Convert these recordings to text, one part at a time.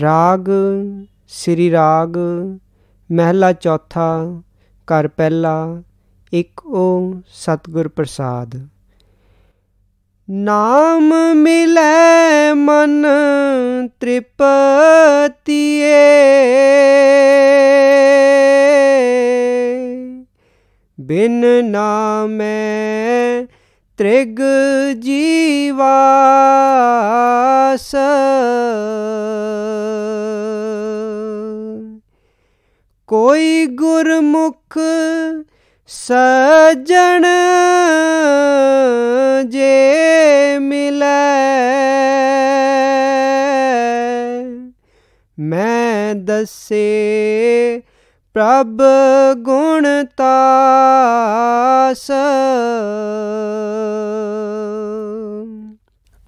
राग श्री राग महला चौथा कर पहला एक ओ सतगुर प्रसाद नाम मिले मन त्रिपतिए बिन नाम ਤ੍ਰਿਗ ਜੀਵਾਸ ਕੋਈ ਗੁਰਮੁਖ ਸਜਣ ਜੇ ਮਿਲੇ ਮੈਂ ਦਸੇ प्रभ गुणतास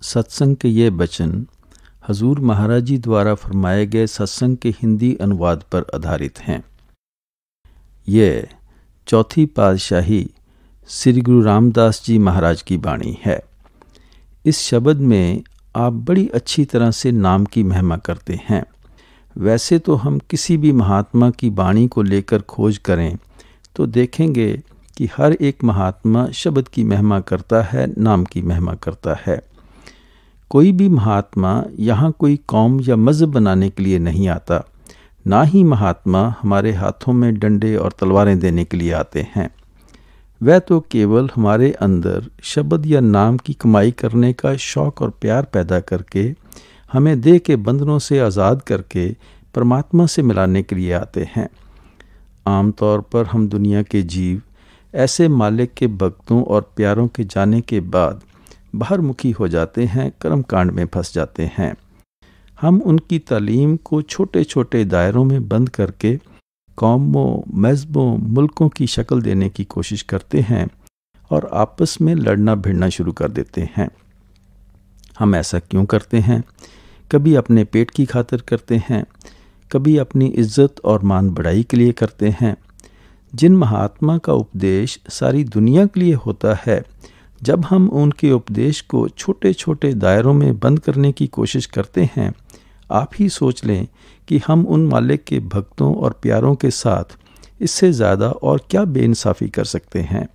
सत्संग के ये वचन हजूर महाराज जी द्वारा फरमाए गए सत्संग के हिंदी अनुवाद पर आधारित हैं ये चौथी पादशाही श्री गुरु रामदास जी महाराज की बाणी है इस शब्द में आप बड़ी अच्छी तरह से नाम की महिमा करते हैं वैसे तो हम किसी भी महात्मा की वाणी को लेकर खोज करें तो देखेंगे कि हर एक महात्मा शब्द की महिमा करता है नाम की महिमा करता है कोई भी महात्मा यहाँ कोई कौम या मज़ बनाने के लिए नहीं आता ना ही महात्मा हमारे हाथों में डंडे और तलवारें देने के लिए आते हैं वह तो केवल हमारे अंदर शब्द या नाम की कमाई करने का शौक और प्यार पैदा करके हमें देह के बंधनों से आज़ाद करके परमात्मा से मिलाने के लिए आते हैं आमतौर पर हम दुनिया के जीव ऐसे मालिक के भक्तों और प्यारों के जाने के बाद बाहर मुखी हो जाते हैं कर्म कांड में फंस जाते हैं हम उनकी तालीम को छोटे छोटे दायरों में बंद करके कौमों मजहबों मुल्कों की शक्ल देने की कोशिश करते हैं और आपस में लड़ना भिड़ना शुरू कर देते हैं हम ऐसा क्यों करते हैं कभी अपने पेट की खातिर करते हैं कभी अपनी इज्जत और मान बढ़ाई के लिए करते हैं जिन महात्मा का उपदेश सारी दुनिया के लिए होता है जब हम उनके उपदेश को छोटे छोटे दायरों में बंद करने की कोशिश करते हैं आप ही सोच लें कि हम उन मालिक के भक्तों और प्यारों के साथ इससे ज़्यादा और क्या बेइंसाफ़ी कर सकते हैं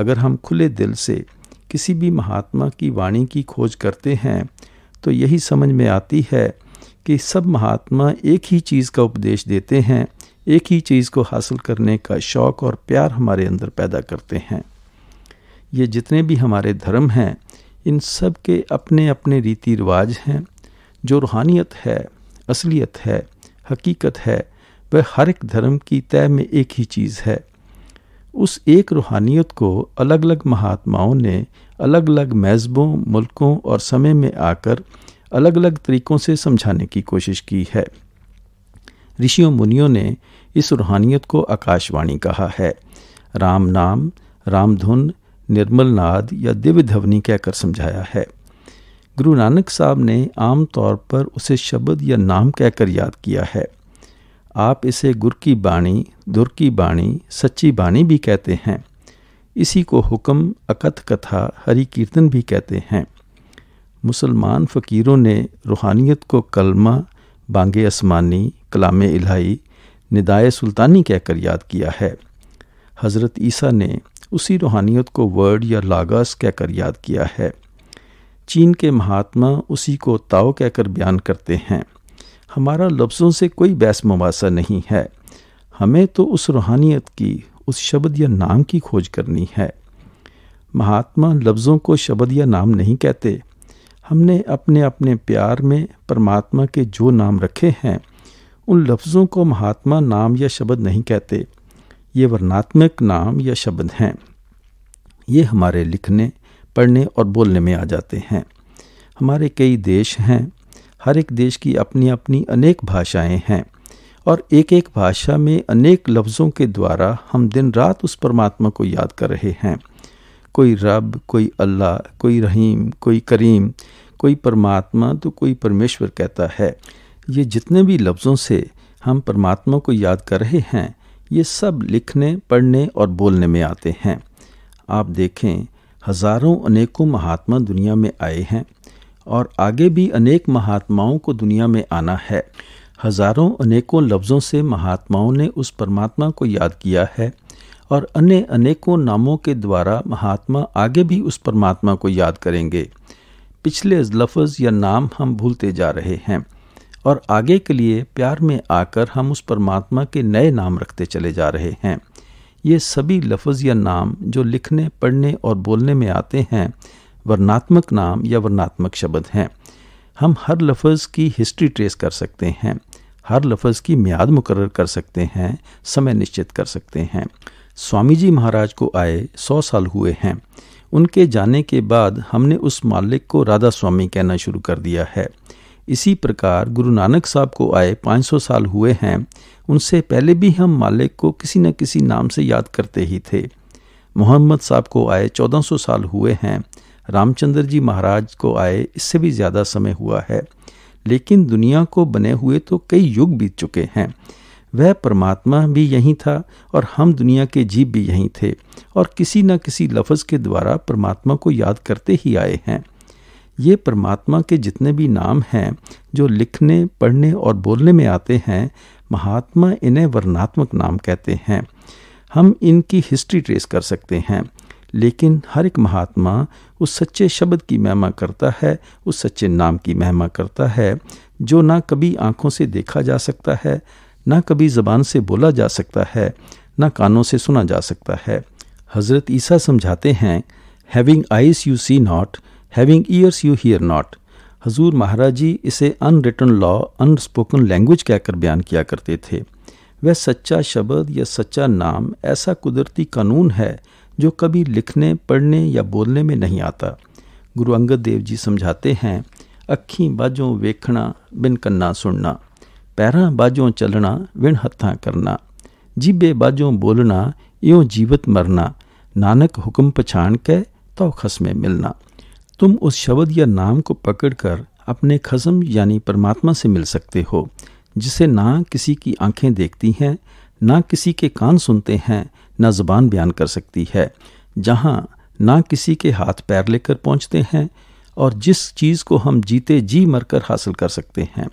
अगर हम खुले दिल से किसी भी महात्मा की वाणी की खोज करते हैं तो यही समझ में आती है कि सब महात्मा एक ही चीज़ का उपदेश देते हैं एक ही चीज़ को हासिल करने का शौक़ और प्यार हमारे अंदर पैदा करते हैं ये जितने भी हमारे धर्म हैं इन सब के अपने अपने रीति रिवाज हैं जो रूहानियत है असलियत है हकीकत है वह हर एक धर्म की तय में एक ही चीज़ है उस एक रूहानियत को अलग अलग महात्माओं ने अलग अलग महजबों मुल्कों और समय में आकर अलग अलग तरीक़ों से समझाने की कोशिश की है ऋषियों मुनियों ने इस रूहानियत को आकाशवाणी कहा है राम नाम रामधुन निर्मल नाद या दिव्य ध्वनि कहकर समझाया है गुरु नानक साहब ने आम तौर पर उसे शब्द या नाम कहकर याद किया है आप इसे गुर की बाणी दुर की बाणी सच्ची बाणी भी कहते हैं इसी को हुक्म अकथ कथा हरि कीर्तन भी कहते हैं मुसलमान फ़कीरों ने रूहानियत को कलमा बांगे आसमानी कलाम इलाही निदाय सुल्तानी कहकर याद किया है हज़रत ईसा ने उसी रूहानियत को वर्ड या लागास कहकर याद किया है चीन के महात्मा उसी को ताओ कहकर बयान करते हैं हमारा लफ्ज़ों से कोई बहस मुबासा नहीं है हमें तो उस रूहानियत की उस शब्द या नाम की खोज करनी है महात्मा लफ्ज़ों को शब्द या नाम नहीं कहते हमने अपने अपने प्यार में परमात्मा के जो नाम रखे हैं उन लफ्ज़ों को महात्मा नाम या शब्द नहीं कहते ये वर्णात्मक नाम या शब्द हैं ये हमारे लिखने पढ़ने और बोलने में आ जाते हैं हमारे कई देश हैं हर एक देश की अपनी अपनी अनेक भाषाएं हैं और एक एक भाषा में अनेक लफ्ज़ों के द्वारा हम दिन रात उस परमात्मा को याद कर रहे हैं कोई रब कोई अल्लाह कोई रहीम कोई करीम कोई परमात्मा तो कोई परमेश्वर कहता है ये जितने भी लफ्ज़ों से हम परमात्मा को याद कर रहे हैं ये सब लिखने पढ़ने और बोलने में आते हैं आप देखें हज़ारों अनेकों महात्मा दुनिया में आए हैं और आगे भी अनेक महात्माओं को दुनिया में आना है हजारों अनेकों लफ्ज़ों से महात्माओं ने उस परमात्मा को याद किया है और अन्य अनेकों नामों के द्वारा महात्मा आगे भी उस परमात्मा को याद करेंगे पिछले लफ्ज़ या नाम हम भूलते जा रहे हैं और आगे के लिए प्यार में आकर हम उस परमात्मा के नए नाम रखते चले जा रहे हैं ये सभी लफ्ज़ या नाम जो लिखने पढ़ने और बोलने में आते हैं वर्णात्मक नाम या वर्णात्मक शब्द हैं हम हर लफ्ज़ की हिस्ट्री ट्रेस कर सकते हैं हर लफ्ज़ की म्याद मुकर कर सकते हैं समय निश्चित कर सकते हैं स्वामी जी महाराज को आए सौ साल हुए हैं उनके जाने के बाद हमने उस मालिक को राधा स्वामी कहना शुरू कर दिया है इसी प्रकार गुरु नानक साहब को आए 500 साल हुए हैं उनसे पहले भी हम मालिक को किसी न किसी नाम से याद करते ही थे मोहम्मद साहब को आए 1400 साल हुए हैं रामचंद्र जी महाराज को आए इससे भी ज़्यादा समय हुआ है लेकिन दुनिया को बने हुए तो कई युग बीत चुके हैं वह परमात्मा भी यहीं था और हम दुनिया के जीव भी यहीं थे और किसी न किसी लफ्ज़ के द्वारा परमात्मा को याद करते ही आए हैं ये परमात्मा के जितने भी नाम हैं जो लिखने पढ़ने और बोलने में आते हैं महात्मा इन्हें वर्णात्मक नाम कहते हैं हम इनकी हिस्ट्री ट्रेस कर सकते हैं लेकिन हर एक महात्मा उस सच्चे शब्द की महिमा करता है उस सच्चे नाम की महिमा करता है जो ना कभी आँखों से देखा जा सकता है ना कभी ज़बान से बोला जा सकता है ना कानों से सुना जा सकता है हज़रत ईसा समझाते हैं having eyes you see not having ears you hear not हजूर महाराज जी इसे अनरिटन लॉ अनस्पोकन लैंग्वेज कहकर बयान किया करते थे वह सच्चा शब्द या सच्चा नाम ऐसा कुदरती कानून है जो कभी लिखने पढ़ने या बोलने में नहीं आता गुरु अंगद देव जी समझाते हैं अखी बाजों वेखना बिन कन्ना सुनना पैर बाजों चलना बिन हत्था करना जीबे बाजों बोलना यो जीवत मरना नानक हुक्म पछाण के तो खसमें मिलना तुम उस शब्द या नाम को पकड़कर अपने खसम यानी परमात्मा से मिल सकते हो जिसे ना किसी की आंखें देखती हैं ना किसी के कान सुनते हैं न जबान बयान कर सकती है जहाँ ना किसी के हाथ पैर लेकर पहुँचते हैं और जिस चीज़ को हम जीते जी मरकर हासिल कर सकते हैं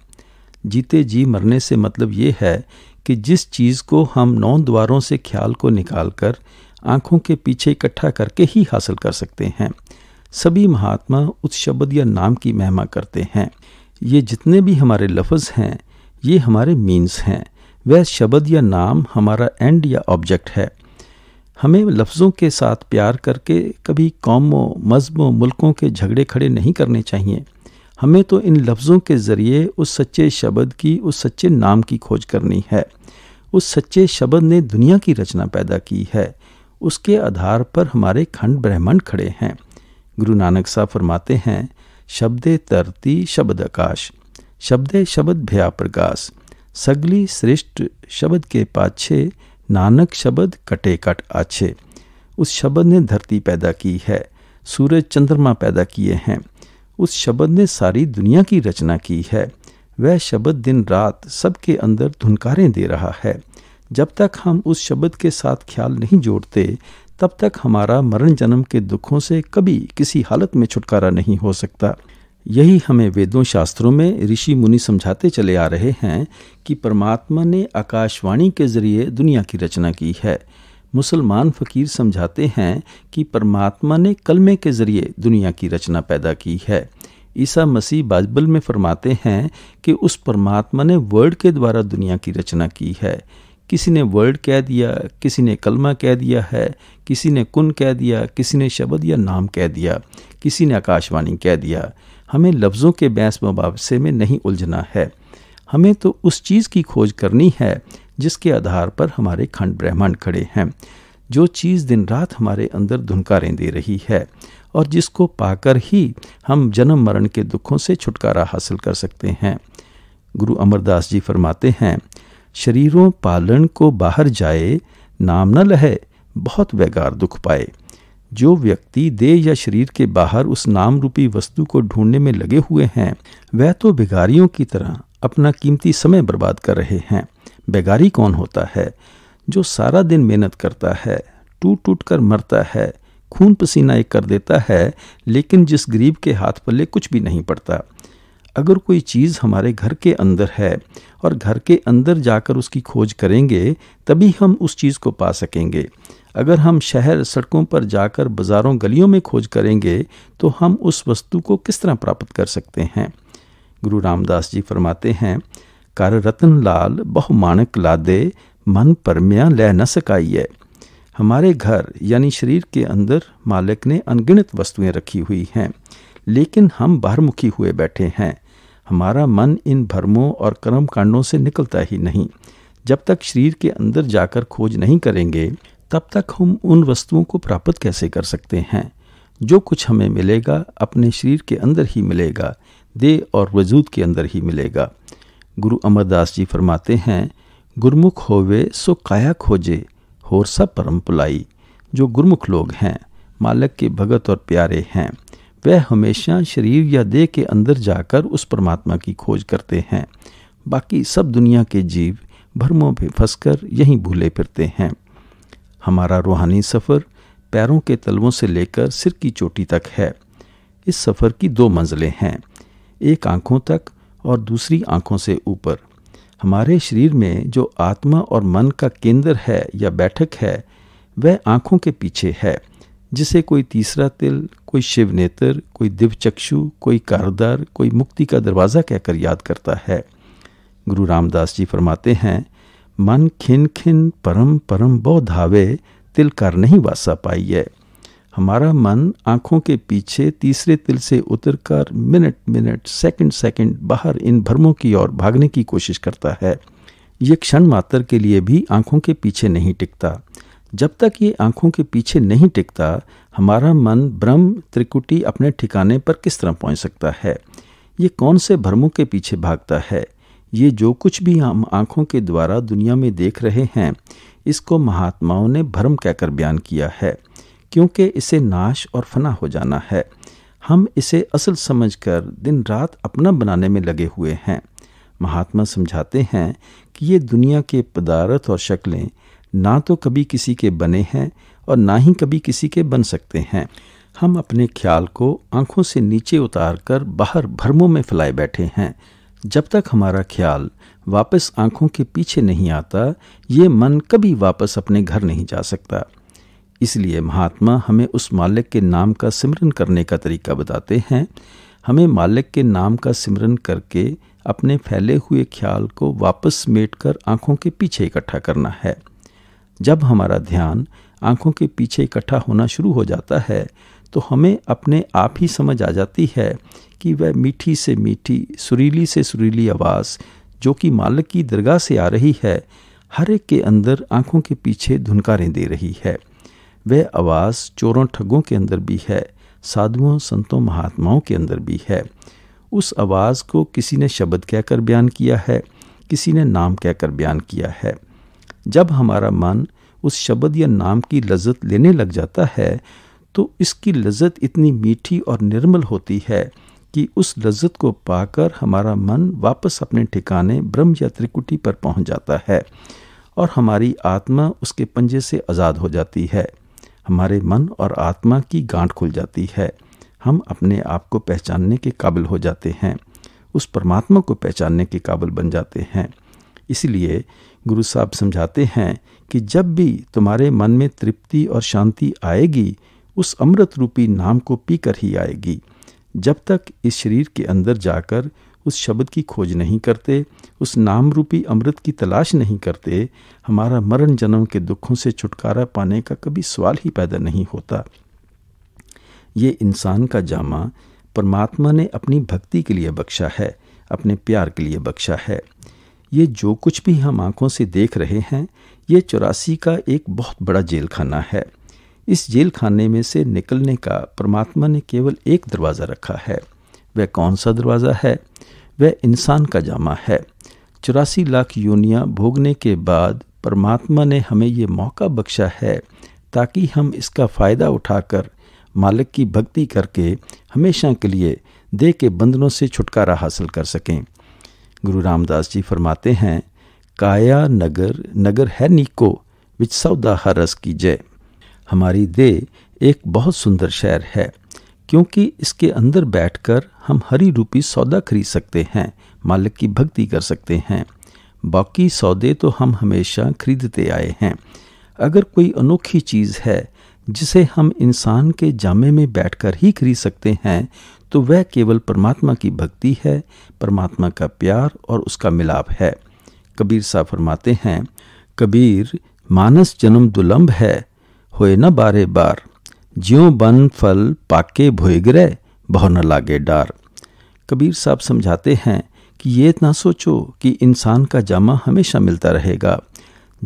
जीते जी मरने से मतलब ये है कि जिस चीज़ को हम नौ द्वारों से ख्याल को निकाल कर आँखों के पीछे इकट्ठा करके ही हासिल कर सकते हैं सभी महात्मा उस शब्द या नाम की महिमा करते हैं ये जितने भी हमारे लफ्ज़ हैं ये हमारे मीन्स हैं वह शब्द या नाम हमारा एंड या ऑब्जेक्ट है हमें लफ्ज़ों के साथ प्यार करके कभी कौमों मजबों मुल्कों के झगड़े खड़े नहीं करने चाहिए हमें तो इन लफ्ज़ों के ज़रिए उस सच्चे शब्द की उस सच्चे नाम की खोज करनी है उस सच्चे शब्द ने दुनिया की रचना पैदा की है उसके आधार पर हमारे खंड ब्रह्मांड खड़े हैं गुरु नानक साहब फरमाते हैं शब्द तरती शब्द आकाश शब्द शब्द भया प्रकाश सगली श्रेष्ठ शब्द के पाछे नानक शब्द कटे कट अच्छे उस शब्द ने धरती पैदा की है सूरज चंद्रमा पैदा किए हैं उस शब्द ने सारी दुनिया की रचना की है वह शब्द दिन रात सबके अंदर धुनकारें दे रहा है जब तक हम उस शब्द के साथ ख्याल नहीं जोड़ते तब तक हमारा मरण जन्म के दुखों से कभी किसी हालत में छुटकारा नहीं हो सकता यही हमें वेदों शास्त्रों में ऋषि मुनि समझाते चले आ रहे हैं कि परमात्मा ने आकाशवाणी के जरिए दुनिया की रचना की है मुसलमान फकीर समझाते हैं कि परमात्मा ने कलमे के जरिए दुनिया की रचना पैदा की है ईसा मसीह बाइबल में फरमाते हैं कि उस परमात्मा ने वर्ड के द्वारा दुनिया की रचना की है किसी ने वर्ड कह दिया किसी ने कलमा कह दिया है किसी ने कुन कह दिया किसी ने शब्द या नाम कह दिया किसी ने आकाशवाणी कह दिया हमें लफ्ज़ों के बैंस मुबासे में नहीं उलझना है हमें तो उस चीज़ की खोज करनी है जिसके आधार पर हमारे खंड ब्रह्मांड खड़े हैं जो चीज़ दिन रात हमारे अंदर धुनकारें दे रही है और जिसको पाकर ही हम जन्म मरण के दुखों से छुटकारा हासिल कर सकते हैं गुरु अमरदास जी फरमाते हैं शरीरों पालन को बाहर जाए नाम न लहे बहुत बेकार दुख पाए जो व्यक्ति देह या शरीर के बाहर उस नाम रूपी वस्तु को ढूंढने में लगे हुए हैं वह तो बेगारियों की तरह अपना कीमती समय बर्बाद कर रहे हैं बेगारी कौन होता है जो सारा दिन मेहनत करता है टूट टूट कर मरता है खून पसीना एक कर देता है लेकिन जिस गरीब के हाथ पल्ले कुछ भी नहीं पड़ता अगर कोई चीज़ हमारे घर के अंदर है और घर के अंदर जाकर उसकी खोज करेंगे तभी हम उस चीज़ को पा सकेंगे अगर हम शहर सड़कों पर जाकर बाज़ारों गलियों में खोज करेंगे तो हम उस वस्तु को किस तरह प्राप्त कर सकते हैं गुरु रामदास जी फरमाते हैं कर रतन लाल बहुमानक लादे मन परम्या ले न सकाइए हमारे घर यानी शरीर के अंदर मालिक ने अनगिनत वस्तुएं रखी हुई हैं लेकिन हम बाहरमुखी हुए बैठे हैं हमारा मन इन भ्रमों और कर्म कांडों से निकलता ही नहीं जब तक शरीर के अंदर जाकर खोज नहीं करेंगे तब तक हम उन वस्तुओं को प्राप्त कैसे कर सकते हैं जो कुछ हमें मिलेगा अपने शरीर के अंदर ही मिलेगा देह और वजूद के अंदर ही मिलेगा गुरु अमरदास जी फरमाते हैं गुरमुख होवे सो काया खोजे होर सब परम पुलाई जो गुरमुख लोग हैं मालक के भगत और प्यारे हैं वह हमेशा शरीर या देह के अंदर जाकर उस परमात्मा की खोज करते हैं बाकी सब दुनिया के जीव भ्रमों में फंसकर यहीं भूले फिरते हैं हमारा रूहानी सफ़र पैरों के तलवों से लेकर सिर की चोटी तक है इस सफ़र की दो मंजिलें हैं एक आँखों तक और दूसरी आँखों से ऊपर हमारे शरीर में जो आत्मा और मन का केंद्र है या बैठक है वह आँखों के पीछे है जिसे कोई तीसरा तिल कोई शिव नेत्र कोई दिव्य चक्षु कोई कारदार कोई मुक्ति का दरवाज़ा कहकर याद करता है गुरु रामदास जी फरमाते हैं मन खिन खिन परम परम बो धावे तिल कर नहीं वासा पाई है हमारा मन आंखों के पीछे तीसरे तिल से उतरकर मिनट मिनट सेकंड सेकंड बाहर इन भ्रमों की ओर भागने की कोशिश करता है ये क्षण मात्र के लिए भी आंखों के पीछे नहीं टिकता जब तक ये आंखों के पीछे नहीं टिकता हमारा मन ब्रह्म त्रिकुटी अपने ठिकाने पर किस तरह पहुंच सकता है ये कौन से भ्रमों के पीछे भागता है ये जो कुछ भी हम आँखों के द्वारा दुनिया में देख रहे हैं इसको महात्माओं ने भ्रम कहकर बयान किया है क्योंकि इसे नाश और फना हो जाना है हम इसे असल समझकर दिन रात अपना बनाने में लगे हुए हैं महात्मा समझाते हैं कि ये दुनिया के पदार्थ और शक्लें ना तो कभी किसी के बने हैं और ना ही कभी किसी के बन सकते हैं हम अपने ख्याल को आंखों से नीचे उतार कर बाहर भ्रमों में फैलाए बैठे हैं जब तक हमारा ख्याल वापस आंखों के पीछे नहीं आता ये मन कभी वापस अपने घर नहीं जा सकता इसलिए महात्मा हमें उस मालिक के नाम का सिमरन करने का तरीका बताते हैं हमें मालिक के नाम का सिमरन करके अपने फैले हुए ख्याल को वापस मेट कर आँखों के पीछे इकट्ठा करना है जब हमारा ध्यान आँखों के पीछे इकट्ठा होना शुरू हो जाता है तो हमें अपने आप ही समझ आ जाती है कि वह मीठी से मीठी सुरीली से सुरीली आवाज़ जो कि मालक की दरगाह से आ रही है हर एक के अंदर आंखों के पीछे धुनकारें दे रही है वह आवाज़ चोरों ठगों के अंदर भी है साधुओं संतों महात्माओं के अंदर भी है उस आवाज़ को किसी ने शब्द कहकर बयान किया है किसी ने नाम कहकर बयान किया है जब हमारा मन उस शब्द या नाम की लज्जत लेने लग जाता है तो इसकी लज्जत इतनी मीठी और निर्मल होती है कि उस लज्जत को पाकर हमारा मन वापस अपने ठिकाने ब्रह्म या त्रिकुटी पर पहुंच जाता है और हमारी आत्मा उसके पंजे से आज़ाद हो जाती है हमारे मन और आत्मा की गांठ खुल जाती है हम अपने आप को पहचानने के काबिल हो जाते हैं उस परमात्मा को पहचानने के काबिल बन जाते हैं इसलिए गुरु साहब समझाते हैं कि जब भी तुम्हारे मन में तृप्ति और शांति आएगी उस अमृत रूपी नाम को पीकर ही आएगी जब तक इस शरीर के अंदर जाकर उस शब्द की खोज नहीं करते उस नाम रूपी अमृत की तलाश नहीं करते हमारा मरण जन्म के दुखों से छुटकारा पाने का कभी सवाल ही पैदा नहीं होता ये इंसान का जामा परमात्मा ने अपनी भक्ति के लिए बख्शा है अपने प्यार के लिए बख्शा है ये जो कुछ भी हम आँखों से देख रहे हैं ये चौरासी का एक बहुत बड़ा जेल है इस जेल खाने में से निकलने का परमात्मा ने केवल एक दरवाज़ा रखा है वह कौन सा दरवाज़ा है वह इंसान का जामा है चौरासी लाख यूनिया भोगने के बाद परमात्मा ने हमें ये मौका बख्शा है ताकि हम इसका फ़ायदा उठाकर मालिक की भक्ति करके हमेशा के लिए देह के बंधनों से छुटकारा हासिल कर सकें गुरु रामदास जी फरमाते हैं काया नगर नगर है नीको विच सौदा हरस की जय हमारी दे एक बहुत सुंदर शहर है क्योंकि इसके अंदर बैठकर हम हरी रूपी सौदा खरीद सकते हैं मालिक की भक्ति कर सकते हैं बाकी सौदे तो हम हमेशा खरीदते आए हैं अगर कोई अनोखी चीज़ है जिसे हम इंसान के जामे में बैठकर ही खरीद सकते हैं तो वह केवल परमात्मा की भक्ति है परमात्मा का प्यार और उसका मिलाप है कबीर साहब फरमाते हैं कबीर मानस जन्म दुलंब है होए न बारे बार ज्यो बन फल पाके भोगरे भव न लागे डार कबीर साहब समझाते हैं कि ये ना सोचो कि इंसान का जामा हमेशा मिलता रहेगा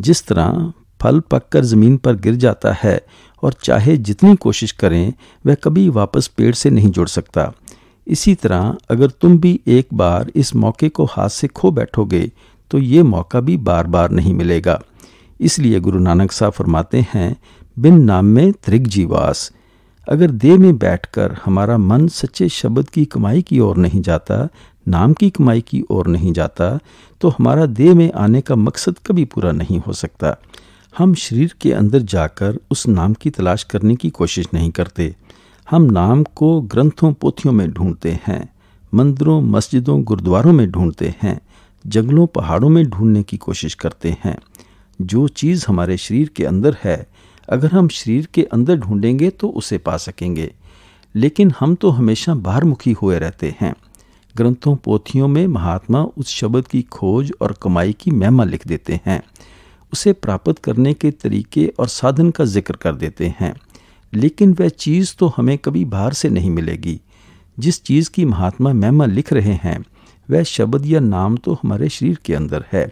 जिस तरह फल पककर ज़मीन पर गिर जाता है और चाहे जितनी कोशिश करें वह कभी वापस पेड़ से नहीं जुड़ सकता इसी तरह अगर तुम भी एक बार इस मौके को हाथ से खो बैठोगे तो ये मौका भी बार बार नहीं मिलेगा इसलिए गुरु नानक साहब फरमाते हैं बिन नाम में त्रिग जीवास अगर देह में बैठकर हमारा मन सच्चे शब्द की कमाई की ओर नहीं जाता नाम की कमाई की ओर नहीं जाता तो हमारा देह में आने का मकसद कभी पूरा नहीं हो सकता हम शरीर के अंदर जाकर उस नाम की तलाश करने की कोशिश नहीं करते हम नाम को ग्रंथों पोथियों में ढूंढते हैं मंदिरों मस्जिदों गुरुद्वारों में ढूंढते हैं जंगलों पहाड़ों में ढूंढने की कोशिश करते हैं जो चीज़ हमारे शरीर के अंदर है अगर हम शरीर के अंदर ढूंढेंगे तो उसे पा सकेंगे लेकिन हम तो हमेशा मुखी हुए रहते हैं ग्रंथों पोथियों में महात्मा उस शब्द की खोज और कमाई की महिमा लिख देते हैं उसे प्राप्त करने के तरीके और साधन का जिक्र कर देते हैं लेकिन वह चीज़ तो हमें कभी बाहर से नहीं मिलेगी जिस चीज़ की महात्मा महिमा लिख रहे हैं वह शब्द या नाम तो हमारे शरीर के अंदर है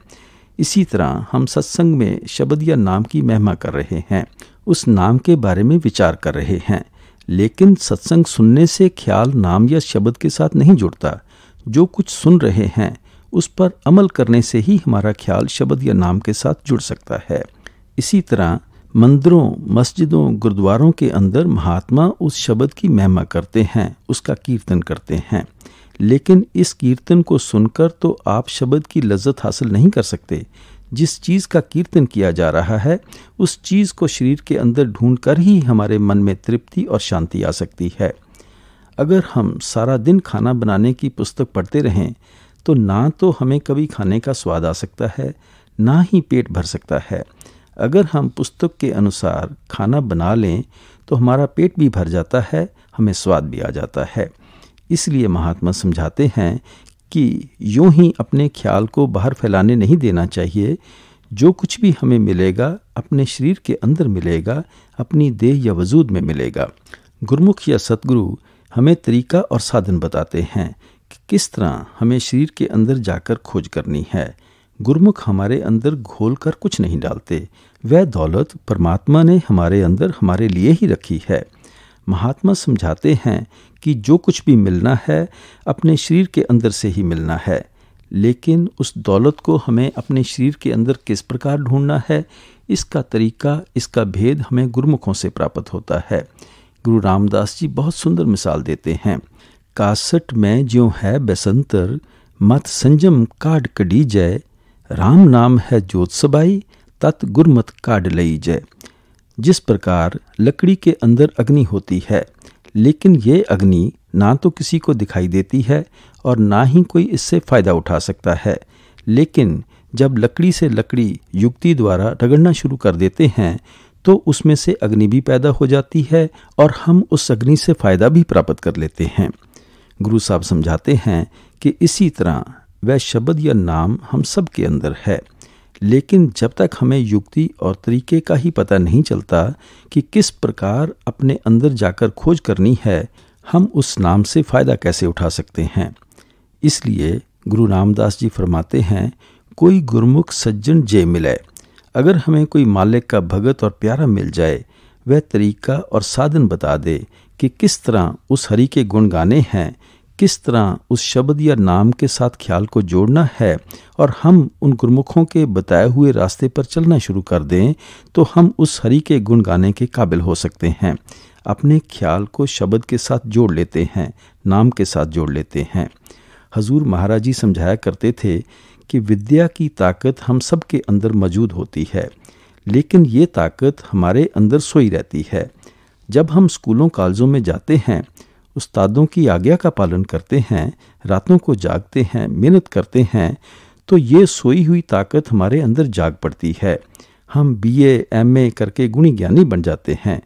इसी तरह हम सत्संग में शब्द या नाम की महिमा कर रहे हैं उस नाम के बारे में विचार कर रहे हैं लेकिन सत्संग सुनने से ख्याल नाम या शब्द के साथ नहीं जुड़ता जो कुछ सुन रहे हैं उस पर अमल करने से ही हमारा ख्याल शब्द या नाम के साथ जुड़ सकता है इसी तरह मंदिरों मस्जिदों गुरुद्वारों के अंदर महात्मा उस शब्द की महिमा करते हैं उसका कीर्तन करते हैं लेकिन इस कीर्तन को सुनकर तो आप शब्द की लज्जत हासिल नहीं कर सकते जिस चीज़ का कीर्तन किया जा रहा है उस चीज़ को शरीर के अंदर ढूंढ कर ही हमारे मन में तृप्ति और शांति आ सकती है अगर हम सारा दिन खाना बनाने की पुस्तक पढ़ते रहें तो ना तो हमें कभी खाने का स्वाद आ सकता है ना ही पेट भर सकता है अगर हम पुस्तक के अनुसार खाना बना लें तो हमारा पेट भी भर जाता है हमें स्वाद भी आ जाता है इसलिए महात्मा समझाते हैं कि यूं ही अपने ख्याल को बाहर फैलाने नहीं देना चाहिए जो कुछ भी हमें मिलेगा अपने शरीर के अंदर मिलेगा अपनी देह या वजूद में मिलेगा गुरमुख या सतगुरु हमें तरीका और साधन बताते हैं कि किस तरह हमें शरीर के अंदर जाकर खोज करनी है गुरमुख हमारे अंदर घोल कर कुछ नहीं डालते वह दौलत परमात्मा ने हमारे अंदर हमारे लिए ही रखी है महात्मा समझाते हैं कि जो कुछ भी मिलना है अपने शरीर के अंदर से ही मिलना है लेकिन उस दौलत को हमें अपने शरीर के अंदर किस प्रकार ढूंढना है इसका तरीका इसका भेद हमें गुरुमुखों से प्राप्त होता है गुरु रामदास जी बहुत सुंदर मिसाल देते हैं कासठ में ज्यो है बसंतर मत संजम काड कडी जय राम नाम है ज्योत सबाई तत् गुरमत काड लई जय जिस प्रकार लकड़ी के अंदर अग्नि होती है लेकिन ये अग्नि ना तो किसी को दिखाई देती है और ना ही कोई इससे फ़ायदा उठा सकता है लेकिन जब लकड़ी से लकड़ी युक्ति द्वारा रगड़ना शुरू कर देते हैं तो उसमें से अग्नि भी पैदा हो जाती है और हम उस अग्नि से फ़ायदा भी प्राप्त कर लेते हैं गुरु साहब समझाते हैं कि इसी तरह वह शब्द या नाम हम सब के अंदर है लेकिन जब तक हमें युक्ति और तरीके का ही पता नहीं चलता कि किस प्रकार अपने अंदर जाकर खोज करनी है हम उस नाम से फ़ायदा कैसे उठा सकते हैं इसलिए गुरु रामदास जी फरमाते हैं कोई गुरमुख सज्जन जय मिले अगर हमें कोई मालिक का भगत और प्यारा मिल जाए वह तरीका और साधन बता दे कि किस तरह उस हरि के गुण गाने हैं किस तरह उस शब्द या नाम के साथ ख्याल को जोड़ना है और हम उन गुरमुखों के बताए हुए रास्ते पर चलना शुरू कर दें तो हम उस हरि के गुण गाने के काबिल हो सकते हैं अपने ख्याल को शब्द के साथ जोड़ लेते हैं नाम के साथ जोड़ लेते हैं हजूर महाराज जी समझाया करते थे कि विद्या की ताकत हम सब के अंदर मौजूद होती है लेकिन ये ताकत हमारे अंदर सोई रहती है जब हम स्कूलों कॉलेजों में जाते हैं उस्तादों की आज्ञा का पालन करते हैं रातों को जागते हैं मेहनत करते हैं तो ये सोई हुई ताकत हमारे अंदर जाग पड़ती है हम बीए एमए करके गुणी ज्ञानी बन जाते हैं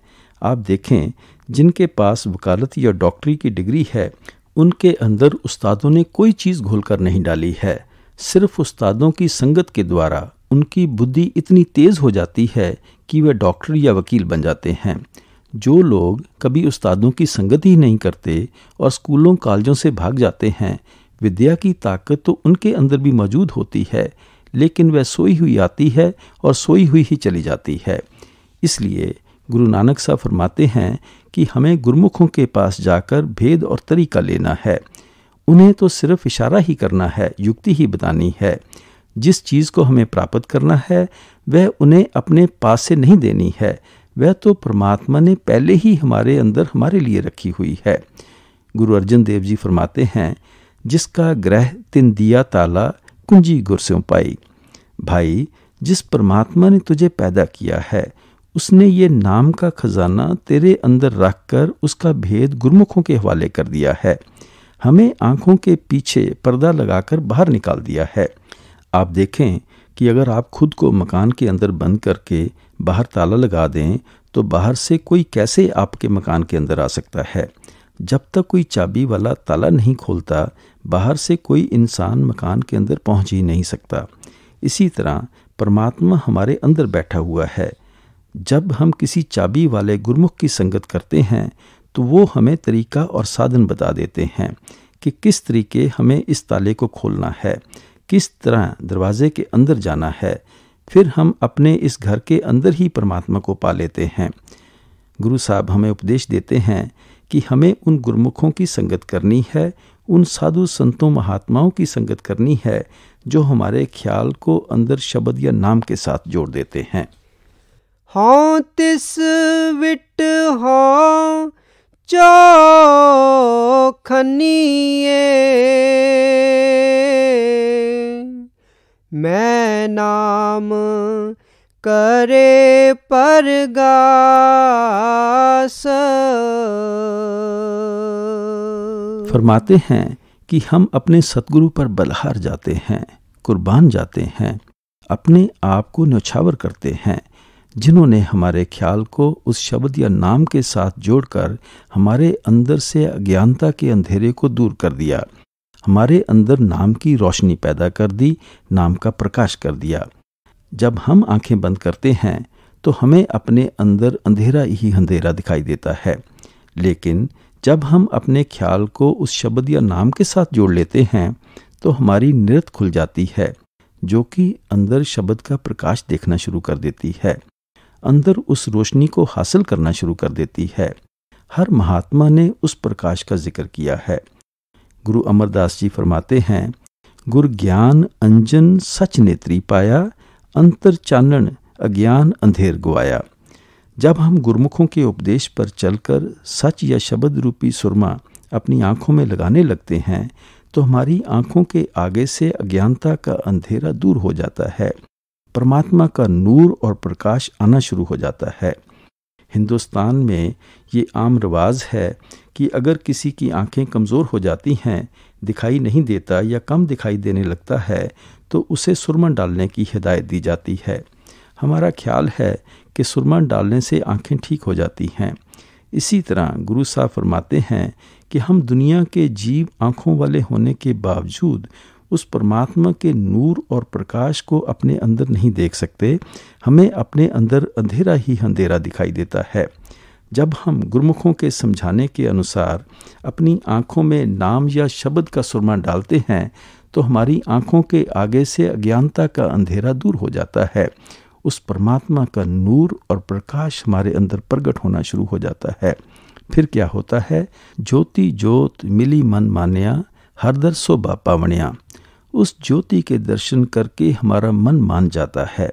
आप देखें जिनके पास वकालत या डॉक्टरी की डिग्री है उनके अंदर उस्तादों ने कोई चीज़ घोल कर नहीं डाली है सिर्फ उस्तादों की संगत के द्वारा उनकी बुद्धि इतनी तेज़ हो जाती है कि वे डॉक्टर या वकील बन जाते हैं जो लोग कभी उस्तादों की संगत ही नहीं करते और स्कूलों कॉलेजों से भाग जाते हैं विद्या की ताकत तो उनके अंदर भी मौजूद होती है लेकिन वह सोई हुई आती है और सोई हुई ही चली जाती है इसलिए गुरु नानक साहब फरमाते हैं कि हमें गुरुमुखों के पास जाकर भेद और तरीका लेना है उन्हें तो सिर्फ इशारा ही करना है युक्ति ही बतानी है जिस चीज़ को हमें प्राप्त करना है वह उन्हें अपने पास से नहीं देनी है वह तो परमात्मा ने पहले ही हमारे अंदर हमारे लिए रखी हुई है गुरु अर्जन देव जी फरमाते हैं जिसका ग्रह तिन दिया ताला कुंजी गुरस्यों पाई भाई जिस परमात्मा ने तुझे पैदा किया है उसने ये नाम का खजाना तेरे अंदर रखकर उसका भेद गुरमुखों के हवाले कर दिया है हमें आंखों के पीछे पर्दा लगाकर बाहर निकाल दिया है आप देखें कि अगर आप खुद को मकान के अंदर बंद करके बाहर ताला लगा दें तो बाहर से कोई कैसे आपके मकान के अंदर आ सकता है जब तक कोई चाबी वाला ताला नहीं खोलता बाहर से कोई इंसान मकान के अंदर पहुंच ही नहीं सकता इसी तरह परमात्मा हमारे अंदर बैठा हुआ है जब हम किसी चाबी वाले गुरमुख की संगत करते हैं तो वो हमें तरीका और साधन बता देते हैं कि किस तरीके हमें इस ताले को खोलना है किस तरह दरवाजे के अंदर जाना है फिर हम अपने इस घर के अंदर ही परमात्मा को पा लेते हैं गुरु साहब हमें उपदेश देते हैं कि हमें उन गुरुमुखों की संगत करनी है उन साधु संतों महात्माओं की संगत करनी है जो हमारे ख्याल को अंदर शब्द या नाम के साथ जोड़ देते हैं हाँ तिस विट हाँ चौखनिए मैं नाम करे पर फरमाते हैं कि हम अपने सतगुरु पर बलहार जाते हैं कुर्बान जाते हैं अपने आप को न्यौछावर करते हैं जिन्होंने हमारे ख्याल को उस शब्द या नाम के साथ जोड़कर हमारे अंदर से अज्ञानता के अंधेरे को दूर कर दिया हमारे अंदर नाम की रोशनी पैदा कर दी नाम का प्रकाश कर दिया जब हम आंखें बंद करते हैं तो हमें अपने अंदर अंधेरा ही अंधेरा दिखाई देता है लेकिन जब हम अपने ख्याल को उस शब्द या नाम के साथ जोड़ लेते हैं तो हमारी निरत खुल जाती है जो कि अंदर शब्द का प्रकाश देखना शुरू कर देती है अंदर उस रोशनी को हासिल करना शुरू कर देती है हर महात्मा ने उस प्रकाश का जिक्र किया है गुरु अमरदास जी फरमाते हैं गुर ज्ञान अंजन सच नेत्री पाया अंतर चानन अज्ञान अंधेर गुआया जब हम गुरमुखों के उपदेश पर चलकर सच या शब्द रूपी सुरमा अपनी आंखों में लगाने लगते हैं तो हमारी आंखों के आगे से अज्ञानता का अंधेरा दूर हो जाता है परमात्मा का नूर और प्रकाश आना शुरू हो जाता है हिंदुस्तान में ये आम रवाज है कि अगर किसी की आंखें कमज़ोर हो जाती हैं दिखाई नहीं देता या कम दिखाई देने लगता है तो उसे सुरमन डालने की हिदायत दी जाती है हमारा ख्याल है कि सुरमन डालने से आंखें ठीक हो जाती हैं इसी तरह गुरु साहब फरमाते हैं कि हम दुनिया के जीव आँखों वाले होने के बावजूद उस परमात्मा के नूर और प्रकाश को अपने अंदर नहीं देख सकते हमें अपने अंदर अंधेरा ही अंधेरा दिखाई देता है जब हम गुरमुखों के समझाने के अनुसार अपनी आँखों में नाम या शब्द का सुरमा डालते हैं तो हमारी आँखों के आगे से अज्ञानता का अंधेरा दूर हो जाता है उस परमात्मा का नूर और प्रकाश हमारे अंदर प्रकट होना शुरू हो जाता है फिर क्या होता है ज्योति ज्योत मिली मन मान्या हरदर सो पावणिया उस ज्योति के दर्शन करके हमारा मन मान जाता है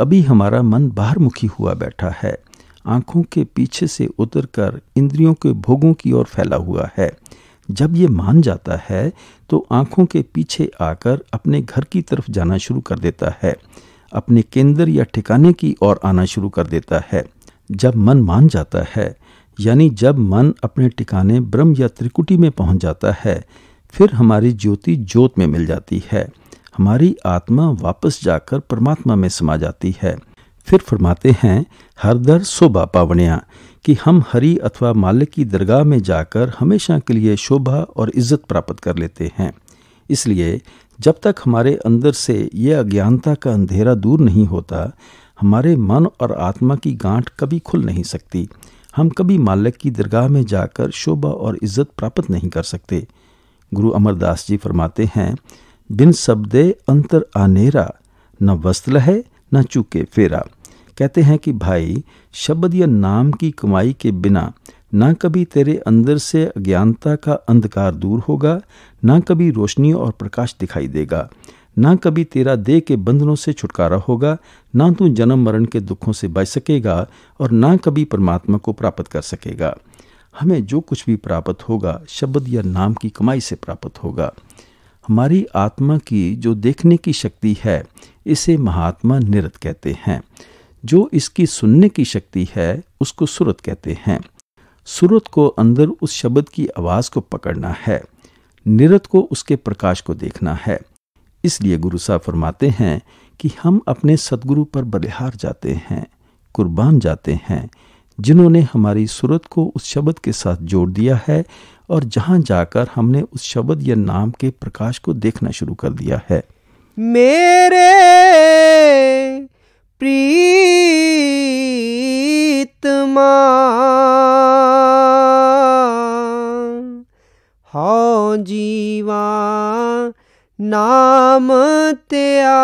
अभी हमारा मन बाहर मुखी हुआ बैठा है आँखों के पीछे से उतर कर इंद्रियों के भोगों की ओर फैला हुआ है जब ये मान जाता है तो आँखों के पीछे आकर अपने घर की तरफ जाना शुरू कर देता है अपने केंद्र या ठिकाने की ओर आना शुरू कर देता है जब मन मान जाता है यानी जब मन अपने ठिकाने ब्रह्म या त्रिकुटी में पहुंच जाता है फिर हमारी ज्योति ज्योत में मिल जाती है हमारी आत्मा वापस जाकर परमात्मा में समा जाती है फिर फरमाते हैं हरदर शोभा पावनिया कि हम हरि अथवा मालिक की दरगाह में जाकर हमेशा के लिए शोभा और इज्जत प्राप्त कर लेते हैं इसलिए जब तक हमारे अंदर से यह अज्ञानता का अंधेरा दूर नहीं होता हमारे मन और आत्मा की गांठ कभी खुल नहीं सकती हम कभी मालिक की दरगाह में जाकर शोभा और इज्जत प्राप्त नहीं कर सकते गुरु अमरदास जी फरमाते हैं बिन शब्दे अंतर आनेरा न वस्त्र है न चुके फेरा कहते हैं कि भाई शब्द या नाम की कमाई के बिना ना कभी तेरे अंदर से अज्ञानता का अंधकार दूर होगा ना कभी रोशनी और प्रकाश दिखाई देगा ना कभी तेरा देह के बंधनों से छुटकारा होगा ना तू जन्म मरण के दुखों से बच सकेगा और ना कभी परमात्मा को प्राप्त कर सकेगा हमें जो कुछ भी प्राप्त होगा शब्द या नाम की कमाई से प्राप्त होगा हमारी आत्मा की जो देखने की शक्ति है इसे महात्मा निरत कहते हैं जो इसकी सुनने की शक्ति है उसको सुरत कहते हैं सुरत को अंदर उस शब्द की आवाज़ को पकड़ना है निरत को उसके प्रकाश को देखना है इसलिए गुरु साहब फरमाते हैं कि हम अपने सदगुरु पर बलिहार जाते हैं कुर्बान जाते हैं जिन्होंने हमारी सूरत को उस शब्द के साथ जोड़ दिया है और जहां जाकर हमने उस शब्द या नाम के प्रकाश को देखना शुरू कर दिया है मेरे प्रीतमा जीवा नाम त्याए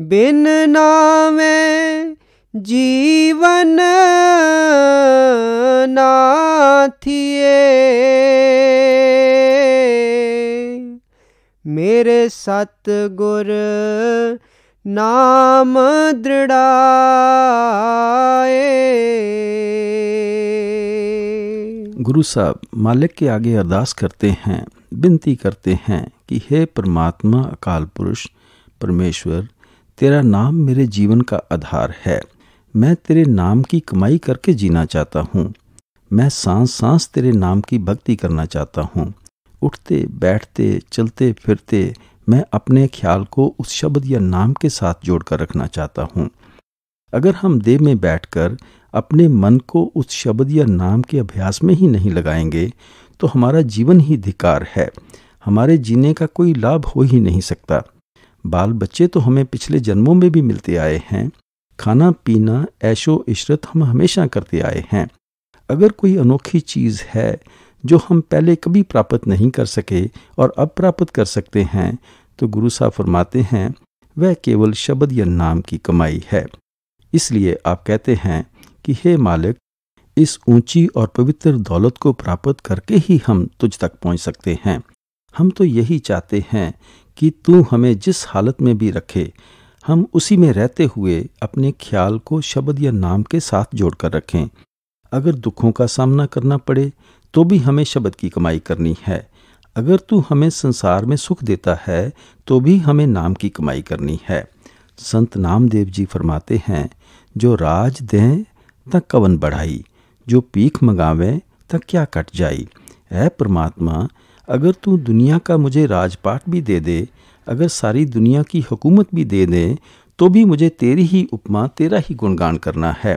बिन नामे जीवन नाथिए मेरे सतगुर नाम दृढ़ाए गुरु साहब मालिक के आगे अरदास करते हैं विनती करते हैं कि हे परमात्मा अकाल पुरुष परमेश्वर तेरा नाम मेरे जीवन का आधार है मैं तेरे नाम की कमाई करके जीना चाहता हूँ मैं सांस सांस तेरे नाम की भक्ति करना चाहता हूँ उठते बैठते चलते फिरते मैं अपने ख्याल को उस शब्द या नाम के साथ जोड़कर रखना चाहता हूँ अगर हम देह में बैठकर अपने मन को उस शब्द या नाम के अभ्यास में ही नहीं लगाएंगे तो हमारा जीवन ही धिकार है हमारे जीने का कोई लाभ हो ही नहीं सकता बाल बच्चे तो हमें पिछले जन्मों में भी मिलते आए हैं खाना पीना ऐशो इशरत हम हमेशा करते आए हैं अगर कोई अनोखी चीज़ है जो हम पहले कभी प्राप्त नहीं कर सके और अब प्राप्त कर सकते हैं तो गुरु साहब फरमाते हैं वह केवल शब्द या नाम की कमाई है इसलिए आप कहते हैं कि हे मालिक इस ऊंची और पवित्र दौलत को प्राप्त करके ही हम तुझ तक पहुंच सकते हैं हम तो यही चाहते हैं कि तू हमें जिस हालत में भी रखे हम उसी में रहते हुए अपने ख्याल को शब्द या नाम के साथ जोड़कर रखें अगर दुखों का सामना करना पड़े तो भी हमें शब्द की कमाई करनी है अगर तू हमें संसार में सुख देता है तो भी हमें नाम की कमाई करनी है संत नामदेव जी फरमाते हैं जो राज दें तक कवन बढ़ाई जो पीख मंगावें तक क्या कट जाई ऐ परमात्मा अगर तू दुनिया का मुझे राजपाट भी दे दे अगर सारी दुनिया की हुकूमत भी दे दे तो भी मुझे तेरी ही उपमा तेरा ही गुणगान करना है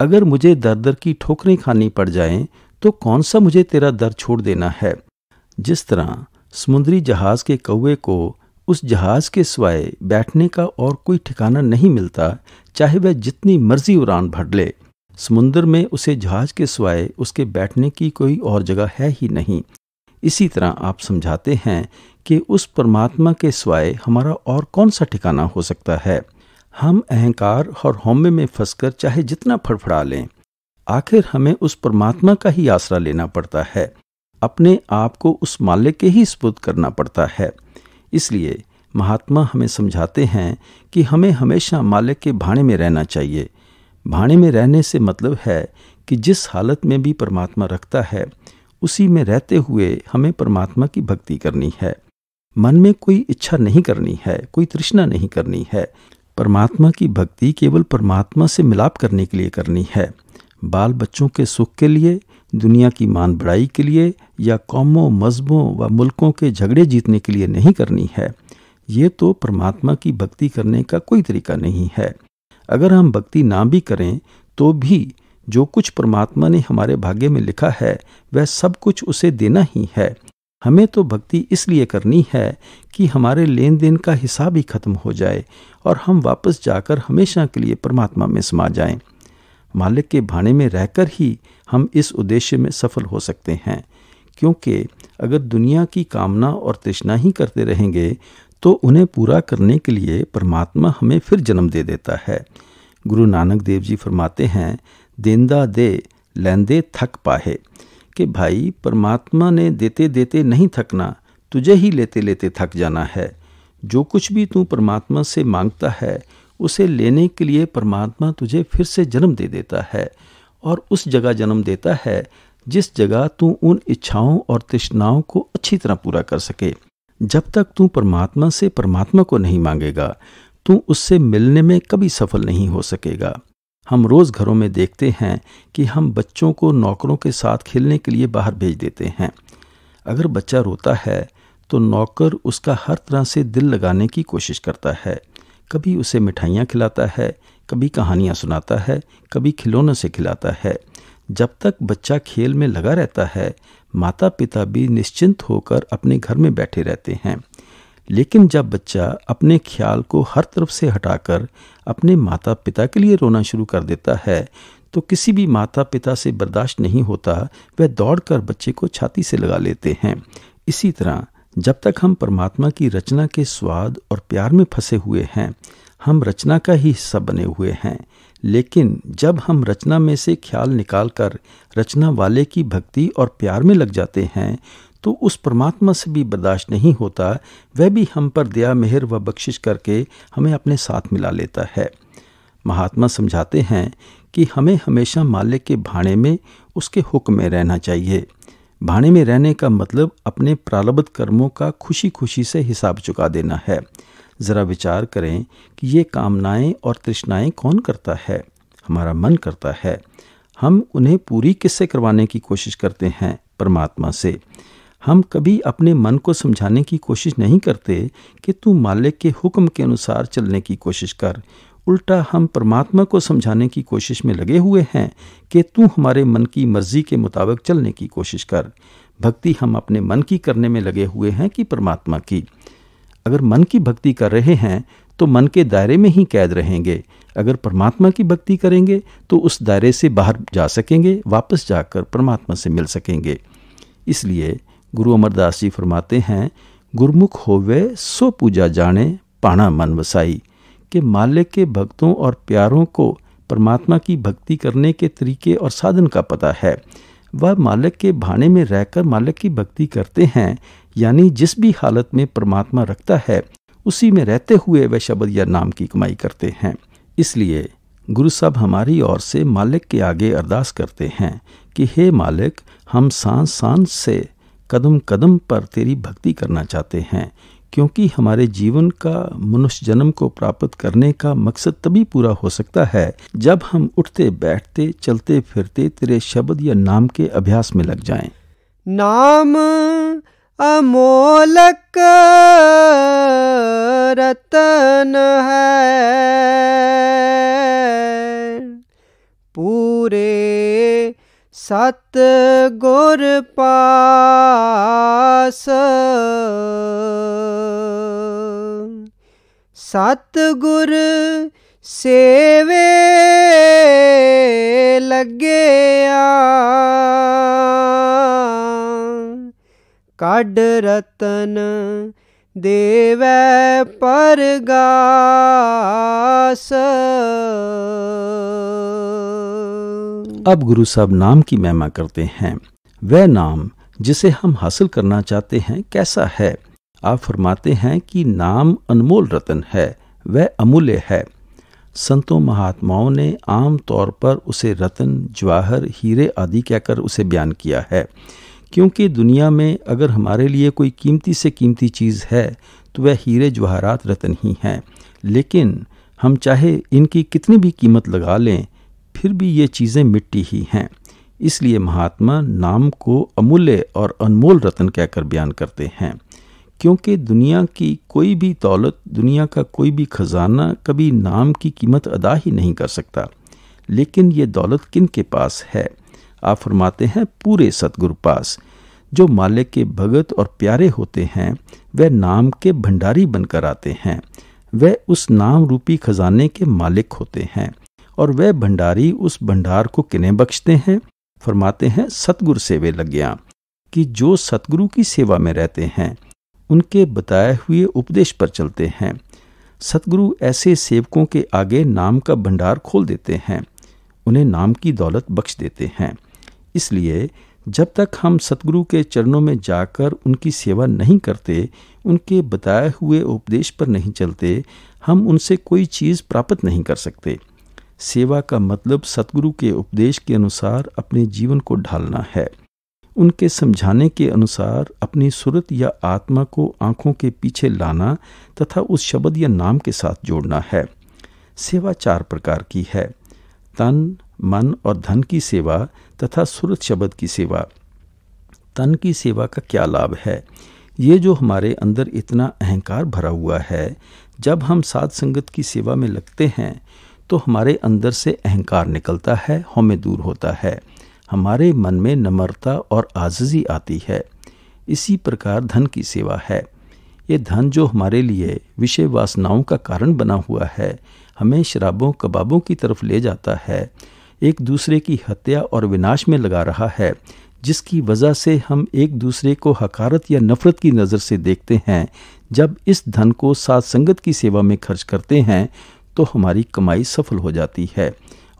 अगर मुझे दर दर की ठोकरें खानी पड़ जाएं तो कौन सा मुझे तेरा दर छोड़ देना है जिस तरह समुद्री जहाज के कौए को उस जहाज के सिवाय बैठने का और कोई ठिकाना नहीं मिलता चाहे वह जितनी मर्जी उड़ान भर ले समुद्र में उसे जहाज के सिवाय उसके बैठने की कोई और जगह है ही नहीं इसी तरह आप समझाते हैं कि उस परमात्मा के स्वाय हमारा और कौन सा ठिकाना हो सकता है हम अहंकार और होम्य में फंसकर चाहे जितना फड़फड़ा लें आखिर हमें उस परमात्मा का ही आसरा लेना पड़ता है अपने आप को उस मालिक के ही स्पुत करना पड़ता है इसलिए महात्मा हमें समझाते हैं कि हमें हमेशा मालिक के भाणे में रहना चाहिए भाणे में रहने से मतलब है कि जिस हालत में भी परमात्मा रखता है उसी में रहते हुए हमें परमात्मा की भक्ति करनी है मन में कोई इच्छा नहीं करनी है कोई तृष्णा नहीं करनी है परमात्मा की भक्ति केवल परमात्मा से मिलाप करने के लिए करनी है बाल बच्चों के सुख के लिए दुनिया की मान बढ़ाई के लिए या कौमों मजहबों व मुल्कों के झगड़े जीतने के लिए नहीं करनी है ये तो परमात्मा की भक्ति करने का कोई तरीका नहीं है अगर हम भक्ति ना भी करें तो भी जो कुछ परमात्मा ने हमारे भाग्य में लिखा है वह सब कुछ उसे देना ही है हमें तो भक्ति इसलिए करनी है कि हमारे लेन देन का हिसाब ही खत्म हो जाए और हम वापस जाकर हमेशा के लिए परमात्मा में समा जाएं। मालिक के भाने में रहकर ही हम इस उद्देश्य में सफल हो सकते हैं क्योंकि अगर दुनिया की कामना और तृष्णा ही करते रहेंगे तो उन्हें पूरा करने के लिए परमात्मा हमें फिर जन्म दे देता है गुरु नानक देव जी फरमाते हैं देंदा दे लेंदे थक पाहे कि भाई परमात्मा ने देते देते नहीं थकना तुझे ही लेते लेते थक जाना है जो कुछ भी तू परमात्मा से मांगता है उसे लेने के लिए परमात्मा तुझे फिर से जन्म दे देता है और उस जगह जन्म देता है जिस जगह तू उन इच्छाओं और तृष्णाओं को अच्छी तरह पूरा कर सके जब तक तू परमात्मा से परमात्मा को नहीं मांगेगा तू उससे मिलने में कभी सफल नहीं हो सकेगा हम रोज़ घरों में देखते हैं कि हम बच्चों को नौकरों के साथ खेलने के लिए बाहर भेज देते हैं अगर बच्चा रोता है तो नौकर उसका हर तरह से दिल लगाने की कोशिश करता है कभी उसे मिठाइयाँ खिलाता है कभी कहानियाँ सुनाता है कभी खिलौनों से खिलाता है जब तक बच्चा खेल में लगा रहता है माता पिता भी निश्चिंत होकर अपने घर में बैठे रहते हैं लेकिन जब बच्चा अपने ख्याल को हर तरफ से हटाकर अपने माता पिता के लिए रोना शुरू कर देता है तो किसी भी माता पिता से बर्दाश्त नहीं होता वह दौड़कर बच्चे को छाती से लगा लेते हैं इसी तरह जब तक हम परमात्मा की रचना के स्वाद और प्यार में फंसे हुए हैं हम रचना का ही हिस्सा बने हुए हैं लेकिन जब हम रचना में से ख्याल निकाल कर रचना वाले की भक्ति और प्यार में लग जाते हैं तो उस परमात्मा से भी बर्दाश्त नहीं होता वह भी हम पर दया मेहर व बख्शिश करके हमें अपने साथ मिला लेता है महात्मा समझाते हैं कि हमें हमेशा मालिक के भाड़े में उसके हुक्म में रहना चाहिए भाड़े में रहने का मतलब अपने प्रारब्ध कर्मों का खुशी खुशी से हिसाब चुका देना है ज़रा विचार करें कि ये कामनाएं और तृष्णाएं कौन करता है हमारा मन करता है हम उन्हें पूरी किससे करवाने की कोशिश करते हैं परमात्मा से हम कभी अपने मन को समझाने की कोशिश नहीं करते कि तू मालिक के हुक्म के अनुसार चलने की कोशिश कर उल्टा हम परमात्मा को समझाने की कोशिश में लगे हुए हैं कि तू हमारे मन की मर्जी के मुताबिक चलने की कोशिश कर भक्ति हम अपने मन की करने में लगे हुए हैं कि परमात्मा की अगर मन की भक्ति कर रहे हैं तो मन के दायरे में ही कैद रहेंगे अगर परमात्मा की भक्ति करेंगे तो उस दायरे से बाहर जा सकेंगे वापस जाकर परमात्मा से मिल सकेंगे इसलिए गुरु अमरदास जी फरमाते हैं गुरमुख होवे सो पूजा जाने पाणा मन वसाई के मालिक के भक्तों और प्यारों को परमात्मा की भक्ति करने के तरीके और साधन का पता है वह मालिक के भाने में रहकर मालिक की भक्ति करते हैं यानी जिस भी हालत में परमात्मा रखता है उसी में रहते हुए वह शब्द या नाम की कमाई करते हैं इसलिए गुरु साहब हमारी ओर से मालिक के आगे अरदास करते हैं कि हे मालिक हम सांस सांस से कदम कदम पर तेरी भक्ति करना चाहते हैं क्योंकि हमारे जीवन का मनुष्य जन्म को प्राप्त करने का मकसद तभी पूरा हो सकता है जब हम उठते बैठते चलते फिरते तेरे शब्द या नाम के अभ्यास में लग जाएं। नाम अमोलक रतन है पूरे ਸਤ ਗੁਰ ਪਾਸ ਸਤ ਗੁਰ ਸੇਵੇ ਲੱਗਿਆ ਕੱਢ ਰਤਨ ਦੇਵੈ ਪਰਗਾਸ अब गुरु साहब नाम की महिमा करते हैं वह नाम जिसे हम हासिल करना चाहते हैं कैसा है आप फरमाते हैं कि नाम अनमोल रतन है वह अमूल्य है संतों महात्माओं ने आम तौर पर उसे रतन जवाहर हीरे आदि कहकर उसे बयान किया है क्योंकि दुनिया में अगर हमारे लिए कोई कीमती से कीमती चीज़ है तो वह हीरे जवाहरात रतन ही हैं लेकिन हम चाहे इनकी कितनी भी कीमत लगा लें फिर भी ये चीज़ें मिट्टी ही हैं इसलिए महात्मा नाम को अमूल्य और अनमोल रतन कहकर बयान करते हैं क्योंकि दुनिया की कोई भी दौलत दुनिया का कोई भी खजाना कभी नाम की कीमत अदा ही नहीं कर सकता लेकिन ये दौलत किन के पास है आप फरमाते हैं पूरे सतगुरु पास जो मालिक के भगत और प्यारे होते हैं वह नाम के भंडारी बनकर आते हैं वह उस नाम रूपी खजाने के मालिक होते हैं और वह भंडारी उस भंडार को किने बख्शते हैं फरमाते हैं सतगुर सेवे लग गया कि जो सतगुरु की सेवा में रहते हैं उनके बताए हुए उपदेश पर चलते हैं सतगुरु ऐसे सेवकों के आगे नाम का भंडार खोल देते हैं उन्हें नाम की दौलत बख्श देते हैं इसलिए जब तक हम सतगुरु के चरणों में जाकर उनकी सेवा नहीं करते उनके बताए हुए उपदेश पर नहीं चलते हम उनसे कोई चीज़ प्राप्त नहीं कर सकते सेवा का मतलब सतगुरु के उपदेश के अनुसार अपने जीवन को ढालना है उनके समझाने के अनुसार अपनी सूरत या आत्मा को आंखों के पीछे लाना तथा उस शब्द या नाम के साथ जोड़ना है सेवा चार प्रकार की है तन मन और धन की सेवा तथा सूरत शब्द की सेवा तन की सेवा का क्या लाभ है ये जो हमारे अंदर इतना अहंकार भरा हुआ है जब हम सात संगत की सेवा में लगते हैं तो हमारे अंदर से अहंकार निकलता है हमें दूर होता है हमारे मन में नम्रता और आजजी आती है इसी प्रकार धन की सेवा है ये धन जो हमारे लिए विषय वासनाओं का कारण बना हुआ है हमें शराबों कबाबों की तरफ ले जाता है एक दूसरे की हत्या और विनाश में लगा रहा है जिसकी वजह से हम एक दूसरे को हकारत या नफरत की नज़र से देखते हैं जब इस धन को सात संगत की सेवा में खर्च करते हैं तो हमारी कमाई सफल हो जाती है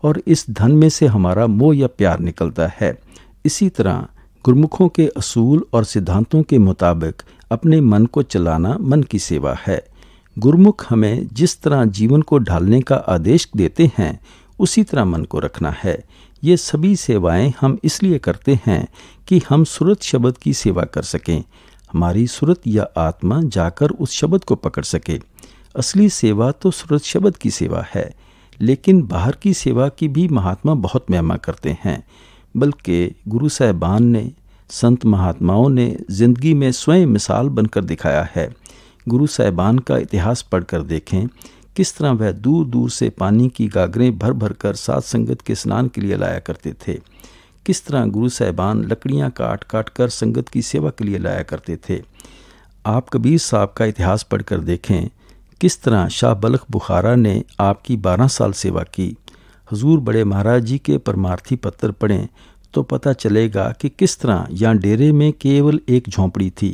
और इस धन में से हमारा मोह या प्यार निकलता है इसी तरह गुरमुखों के असूल और सिद्धांतों के मुताबिक अपने मन को चलाना मन की सेवा है गुरमुख हमें जिस तरह जीवन को ढालने का आदेश देते हैं उसी तरह मन को रखना है ये सभी सेवाएं हम इसलिए करते हैं कि हम सूरत शब्द की सेवा कर सकें हमारी सूरत या आत्मा जाकर उस शब्द को पकड़ सके असली सेवा तो सूरज शब्द की सेवा है लेकिन बाहर की सेवा की भी महात्मा बहुत म्यामा करते हैं बल्कि गुरु साहबान ने संत महात्माओं ने जिंदगी में स्वयं मिसाल बनकर दिखाया है गुरु साहबान का इतिहास पढ़कर देखें किस तरह वह दूर दूर से पानी की गागरें भर भर कर सात संगत के स्नान के लिए लाया करते थे किस तरह गुरु साहबान लकड़ियाँ काट काट कर संगत की सेवा के लिए लाया करते थे आप कबीर साहब का इतिहास पढ़कर देखें किस तरह शाह बलख बुखारा ने आपकी बारह साल सेवा की हजूर बड़े महाराज जी के परमार्थी पत्र पढ़ें तो पता चलेगा कि किस तरह यहाँ डेरे में केवल एक झोंपड़ी थी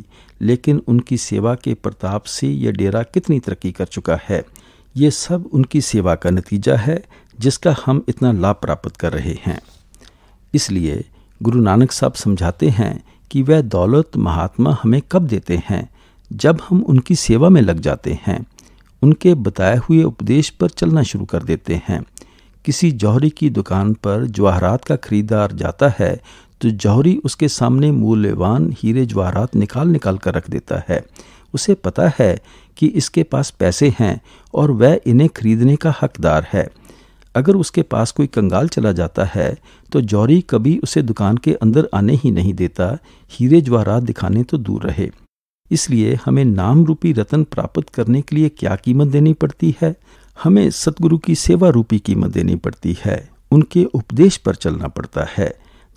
लेकिन उनकी सेवा के प्रताप से यह डेरा कितनी तरक्की कर चुका है ये सब उनकी सेवा का नतीजा है जिसका हम इतना लाभ प्राप्त कर रहे हैं इसलिए गुरु नानक साहब समझाते हैं कि वह दौलत महात्मा हमें कब देते हैं जब हम उनकी सेवा में लग जाते हैं उनके बताए हुए उपदेश पर चलना शुरू कर देते हैं किसी जौहरी की दुकान पर जवाहरात का खरीदार जाता है तो जौहरी उसके सामने मूल्यवान हीरे जवाहरात निकाल निकाल कर रख देता है उसे पता है कि इसके पास पैसे हैं और वह इन्हें खरीदने का हकदार है अगर उसके पास कोई कंगाल चला जाता है तो जौहरी कभी उसे दुकान के अंदर आने ही नहीं देता हीरे जवाहरात दिखाने तो दूर रहे इसलिए हमें नाम रूपी रतन प्राप्त करने के लिए क्या कीमत देनी पड़ती है हमें सतगुरु की सेवा रूपी कीमत देनी पड़ती है उनके उपदेश पर चलना पड़ता है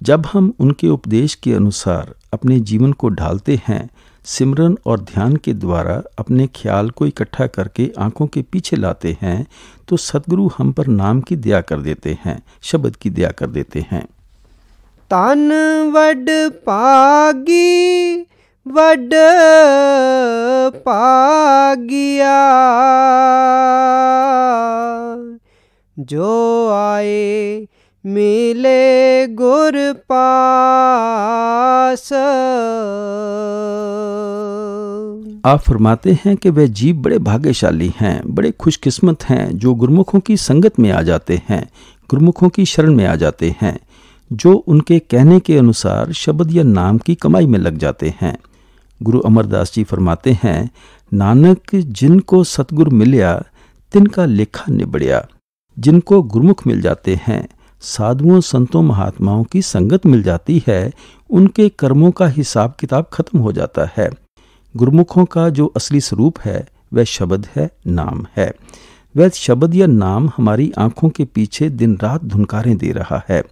जब हम उनके उपदेश के अनुसार अपने जीवन को ढालते हैं सिमरन और ध्यान के द्वारा अपने ख्याल को इकट्ठा करके आंखों के पीछे लाते हैं तो सदगुरु हम पर नाम की दया कर देते हैं शब्द की दया कर देते हैं तन वड पागी ਵੱਡ पागिया जो आए मिले गुर पास आप फरमाते हैं कि वह जीव बड़े भाग्यशाली हैं बड़े खुशकिस्मत हैं जो गुरमुखों की संगत में आ जाते हैं गुरमुखों की शरण में आ जाते हैं जो उनके कहने के अनुसार शब्द या नाम की कमाई में लग जाते हैं गुरु अमरदास जी फरमाते हैं नानक जिनको सतगुर मिलया तिनका लेखा निबड़िया जिनको गुरुमुख मिल जाते हैं साधुओं संतों महात्माओं की संगत मिल जाती है उनके कर्मों का हिसाब किताब खत्म हो जाता है गुरुमुखों का जो असली स्वरूप है वह शब्द है नाम है वह शब्द या नाम हमारी आंखों के पीछे दिन रात धुनकारें दे रहा है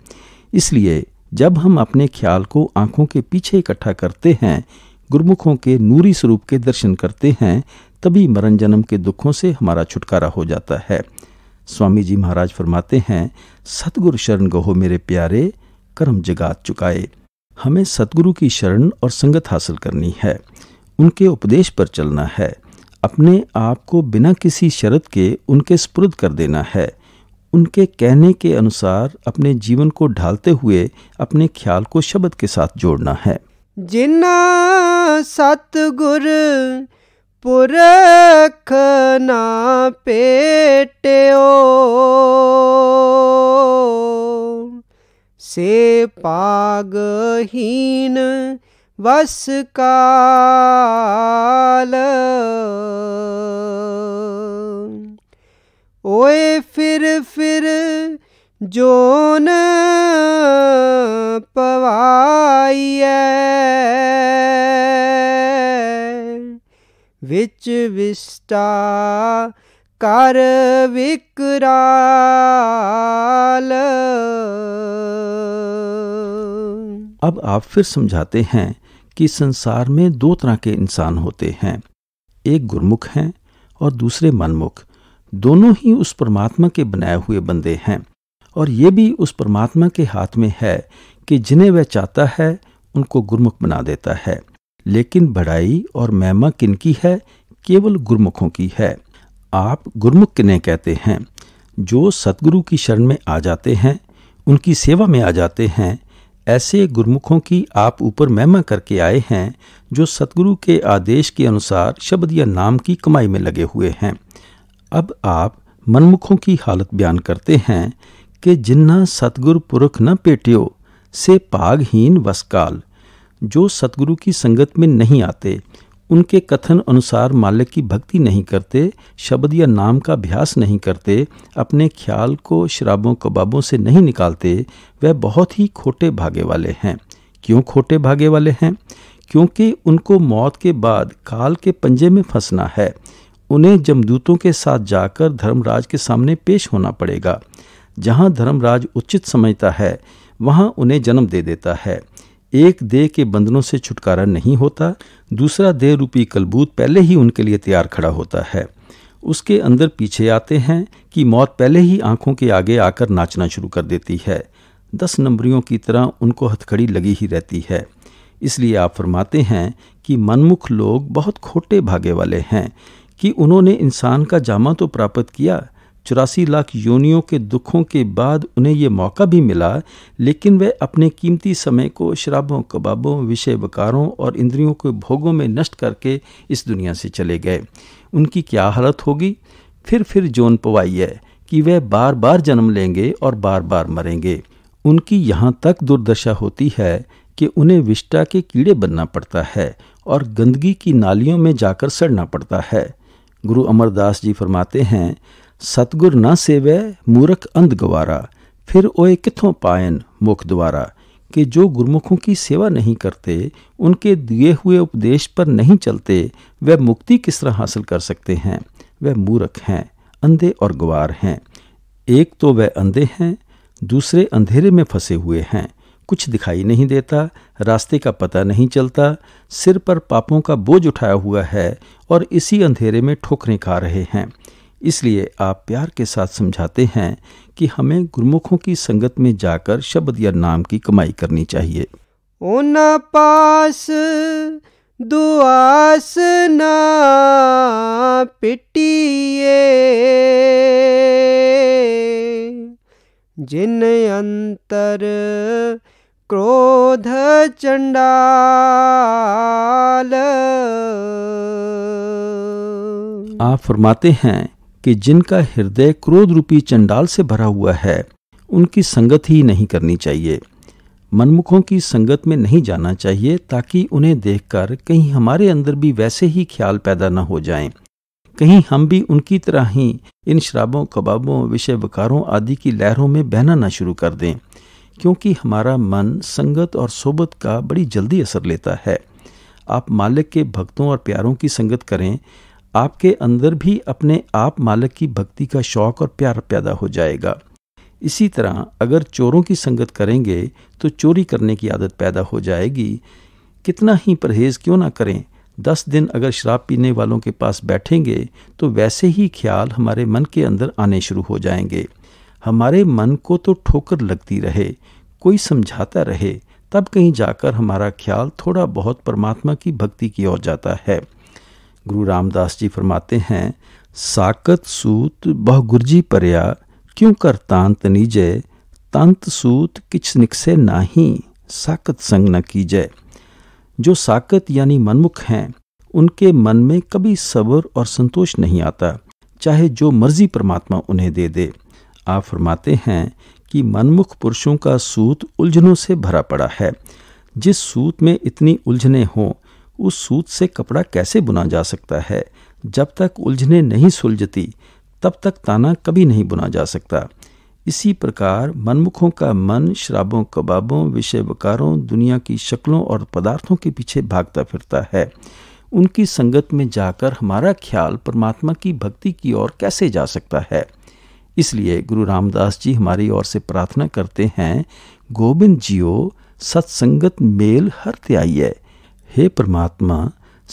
इसलिए जब हम अपने ख्याल को आंखों के पीछे इकट्ठा करते हैं गुरुमुखों के नूरी स्वरूप के दर्शन करते हैं तभी मरण जन्म के दुखों से हमारा छुटकारा हो जाता है स्वामी जी महाराज फरमाते हैं सतगुरु शरण गहो मेरे प्यारे कर्म जगात चुकाए हमें सतगुरु की शरण और संगत हासिल करनी है उनके उपदेश पर चलना है अपने आप को बिना किसी शरत के उनके स्पुरद कर देना है उनके कहने के अनुसार अपने जीवन को ढालते हुए अपने ख्याल को शब्द के साथ जोड़ना है ਸਤ ਗੁਰ ਪੁਰਖ ਨਾ ਪੇਟਿਓ ਸੇ ਪਾਗਹੀਨ ਵਸ ਕਾਲ ਓਏ ਫਿਰ ਫਿਰ जोन पवाइए विच विस्टा कर विकराल अब आप फिर समझाते हैं कि संसार में दो तरह के इंसान होते हैं एक गुरमुख हैं और दूसरे मनमुख दोनों ही उस परमात्मा के बनाए हुए बंदे हैं और ये भी उस परमात्मा के हाथ में है कि जिन्हें वह चाहता है उनको गुरमुख बना देता है लेकिन बढ़ाई और महिमा किनकी है केवल गुरमुखों की है आप गुरमुख किन्हें कहते हैं जो सतगुरु की शरण में आ जाते हैं उनकी सेवा में आ जाते हैं ऐसे गुरमुखों की आप ऊपर महिमा करके आए हैं जो सतगुरु के आदेश के अनुसार शब्द या नाम की कमाई में लगे हुए हैं अब आप मनमुखों की हालत बयान करते हैं कि जिन्ना सतगुर पुरख न पेटियो से पागहीन वसकाल जो सतगुरु की संगत में नहीं आते उनके कथन अनुसार मालिक की भक्ति नहीं करते शब्द या नाम का अभ्यास नहीं करते अपने ख्याल को शराबों कबाबों से नहीं निकालते वह बहुत ही खोटे भागे वाले हैं क्यों खोटे भागे वाले हैं क्योंकि उनको मौत के बाद काल के पंजे में फंसना है उन्हें जमदूतों के साथ जाकर धर्मराज के सामने पेश होना पड़ेगा जहाँ धर्मराज उचित समझता है वहाँ उन्हें जन्म दे देता है एक देह के बंधनों से छुटकारा नहीं होता दूसरा देह रूपी कलबूत पहले ही उनके लिए तैयार खड़ा होता है उसके अंदर पीछे आते हैं कि मौत पहले ही आंखों के आगे आकर नाचना शुरू कर देती है दस नंबरियों की तरह उनको हथखड़ी लगी ही रहती है इसलिए आप फरमाते हैं कि मनमुख लोग बहुत खोटे भागे वाले हैं कि उन्होंने इंसान का जामा तो प्राप्त किया चौरासी लाख योनियों के दुखों के बाद उन्हें ये मौका भी मिला लेकिन वे अपने कीमती समय को शराबों कबाबों विषय वकारों और इंद्रियों के भोगों में नष्ट करके इस दुनिया से चले गए उनकी क्या हालत होगी फिर फिर जोन पवाई है कि वे बार बार जन्म लेंगे और बार बार मरेंगे उनकी यहाँ तक दुर्दशा होती है कि उन्हें विष्टा के कीड़े बनना पड़ता है और गंदगी की नालियों में जाकर सड़ना पड़ता है गुरु अमरदास जी फरमाते हैं सतगुर ना सेवै मूरख अंध गवारा फिर ओए कितों पायन मुख द्वारा कि जो गुरमुखों की सेवा नहीं करते उनके दिए हुए उपदेश पर नहीं चलते वह मुक्ति किस तरह हासिल कर सकते हैं वह मूरख हैं अंधे और गवार हैं एक तो वह अंधे हैं दूसरे अंधेरे में फंसे हुए हैं कुछ दिखाई नहीं देता रास्ते का पता नहीं चलता सिर पर पापों का बोझ उठाया हुआ है और इसी अंधेरे में ठोकरें खा रहे हैं इसलिए आप प्यार के साथ समझाते हैं कि हमें गुरुमुखों की संगत में जाकर शब्द या नाम की कमाई करनी चाहिए उन पास दुआस ना पिटिए जिन अंतर क्रोध चंडाल आप फरमाते हैं कि जिनका हृदय क्रोध रूपी चंडाल से भरा हुआ है उनकी संगत ही नहीं करनी चाहिए मनमुखों की संगत में नहीं जाना चाहिए ताकि उन्हें देखकर कहीं हमारे अंदर भी वैसे ही ख्याल पैदा न हो जाएं। कहीं हम भी उनकी तरह ही इन शराबों कबाबों विषय वकारों आदि की लहरों में बहना ना शुरू कर दें क्योंकि हमारा मन संगत और सोबत का बड़ी जल्दी असर लेता है आप मालिक के भक्तों और प्यारों की संगत करें आपके अंदर भी अपने आप मालक की भक्ति का शौक और प्यार पैदा हो जाएगा इसी तरह अगर चोरों की संगत करेंगे तो चोरी करने की आदत पैदा हो जाएगी कितना ही परहेज क्यों ना करें दस दिन अगर शराब पीने वालों के पास बैठेंगे तो वैसे ही ख्याल हमारे मन के अंदर आने शुरू हो जाएंगे हमारे मन को तो ठोकर लगती रहे कोई समझाता रहे तब कहीं जाकर हमारा ख्याल थोड़ा बहुत परमात्मा की भक्ति की ओर जाता है गुरु रामदास जी फरमाते हैं साकत सूत बह गुरजी परया क्यों कर तांत नीजय तंत सूत किच निकसे नाही साकत संग न कीजय जो साकत यानी मनमुख हैं उनके मन में कभी सब्र और संतोष नहीं आता चाहे जो मर्जी परमात्मा उन्हें दे दे आप फरमाते हैं कि मनमुख पुरुषों का सूत उलझनों से भरा पड़ा है जिस सूत में इतनी उलझने हों उस सूत से कपड़ा कैसे बुना जा सकता है जब तक उलझने नहीं सुलझती तब तक ताना कभी नहीं बुना जा सकता इसी प्रकार मनमुखों का मन शराबों कबाबों विषय वकारों दुनिया की शक्लों और पदार्थों के पीछे भागता फिरता है उनकी संगत में जाकर हमारा ख्याल परमात्मा की भक्ति की ओर कैसे जा सकता है इसलिए गुरु रामदास जी हमारी ओर से प्रार्थना करते हैं गोविंद जियो सत्संगत मेल हर है हे परमात्मा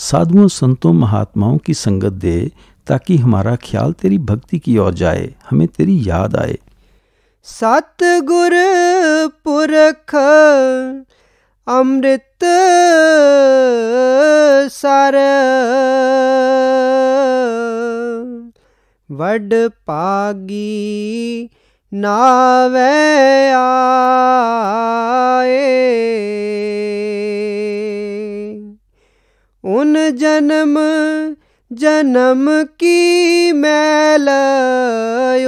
साधुओं संतों महात्माओं की संगत दे ताकि हमारा ख्याल तेरी भक्ति की ओर जाए हमें तेरी याद आए गुर पुरख अमृत सर वड पागी नावे आए उन जन्म जन्म की मैल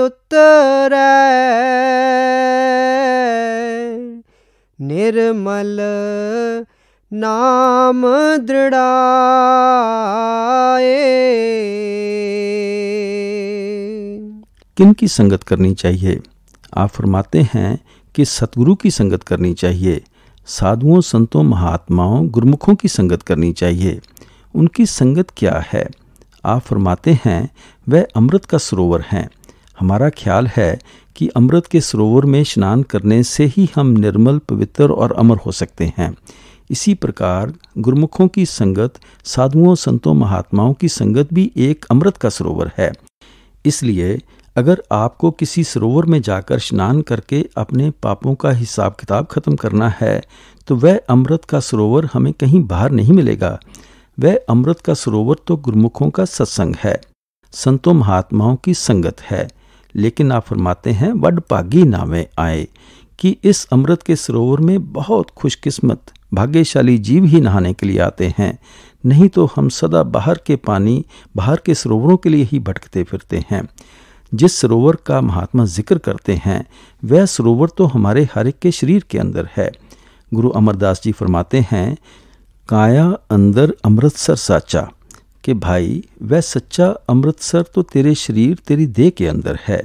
उतर निर्मल नाम दृढ़ाए किन की संगत करनी चाहिए आप फरमाते हैं कि सतगुरु की संगत करनी चाहिए साधुओं संतों महात्माओं गुरुमुखों की संगत करनी चाहिए उनकी संगत क्या है आप फरमाते हैं वह अमृत का सरोवर हैं हमारा ख्याल है कि अमृत के सरोवर में स्नान करने से ही हम निर्मल पवित्र और अमर हो सकते हैं इसी प्रकार गुरुमुखों की संगत साधुओं संतों महात्माओं की संगत भी एक अमृत का सरोवर है इसलिए अगर आपको किसी सरोवर में जाकर स्नान करके अपने पापों का हिसाब किताब खत्म करना है तो वह अमृत का सरोवर हमें कहीं बाहर नहीं मिलेगा वह अमृत का सरोवर तो गुरुमुखों का सत्संग है संतों महात्माओं की संगत है लेकिन आप फरमाते हैं वड पागी नामे आए कि इस अमृत के सरोवर में बहुत खुशकिस्मत भाग्यशाली जीव ही नहाने के लिए आते हैं नहीं तो हम सदा बाहर के पानी बाहर के सरोवरों के लिए ही भटकते फिरते हैं जिस सरोवर का महात्मा जिक्र करते हैं वह सरोवर तो हमारे हर एक के शरीर के अंदर है गुरु अमरदास जी फरमाते हैं काया अंदर अमृतसर साचा कि भाई वह सच्चा अमृतसर तो तेरे शरीर तेरी देह के अंदर है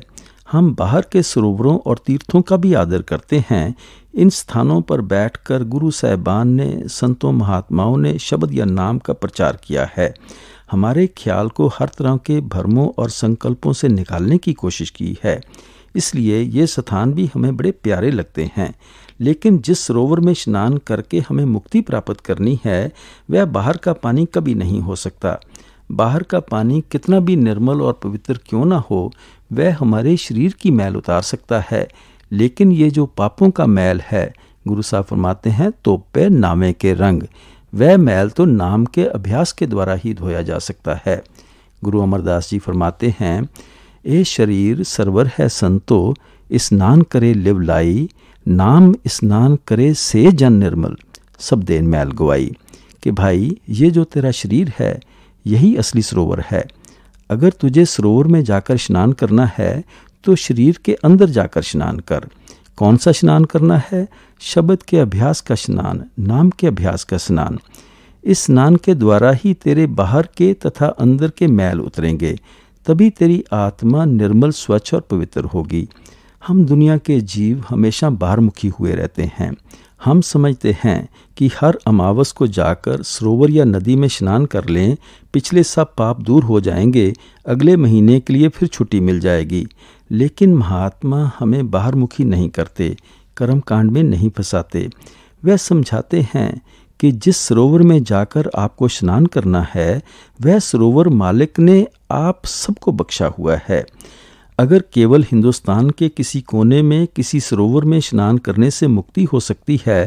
हम बाहर के सरोवरों और तीर्थों का भी आदर करते हैं इन स्थानों पर बैठकर गुरु साहिबान ने संतों महात्माओं ने शब्द या नाम का प्रचार किया है हमारे ख्याल को हर तरह के भ्रमों और संकल्पों से निकालने की कोशिश की है इसलिए ये स्थान भी हमें बड़े प्यारे लगते हैं लेकिन जिस सरोवर में स्नान करके हमें मुक्ति प्राप्त करनी है वह बाहर का पानी कभी नहीं हो सकता बाहर का पानी कितना भी निर्मल और पवित्र क्यों ना हो वह हमारे शरीर की मैल उतार सकता है लेकिन ये जो पापों का मैल है गुरु साहब फरमाते हैं तो पे नामे के रंग वह मैल तो नाम के अभ्यास के द्वारा ही धोया जा सकता है गुरु अमरदास जी फरमाते हैं ए शरीर सर्वर है संतो स्नान करे लिव लाई नाम स्नान करे से जन निर्मल सब देन मैल गवाई कि भाई ये जो तेरा शरीर है यही असली सरोवर है अगर तुझे सरोवर में जाकर स्नान करना है तो शरीर के अंदर जाकर स्नान कर कौन सा स्नान करना है शब्द के अभ्यास का स्नान नाम के अभ्यास का स्नान इस स्नान के द्वारा ही तेरे बाहर के तथा अंदर के मैल उतरेंगे तभी तेरी आत्मा निर्मल स्वच्छ और पवित्र होगी हम दुनिया के जीव हमेशा बाहर मुखी हुए रहते हैं हम समझते हैं कि हर अमावस को जाकर सरोवर या नदी में स्नान कर लें पिछले सब पाप दूर हो जाएंगे अगले महीने के लिए फिर छुट्टी मिल जाएगी लेकिन महात्मा हमें बाहर मुखी नहीं करते कर्म कांड में नहीं फंसाते वह समझाते हैं कि जिस सरोवर में जाकर आपको स्नान करना है वह सरोवर मालिक ने आप सबको बख्शा हुआ है अगर केवल हिंदुस्तान के किसी कोने में किसी सरोवर में स्नान करने से मुक्ति हो सकती है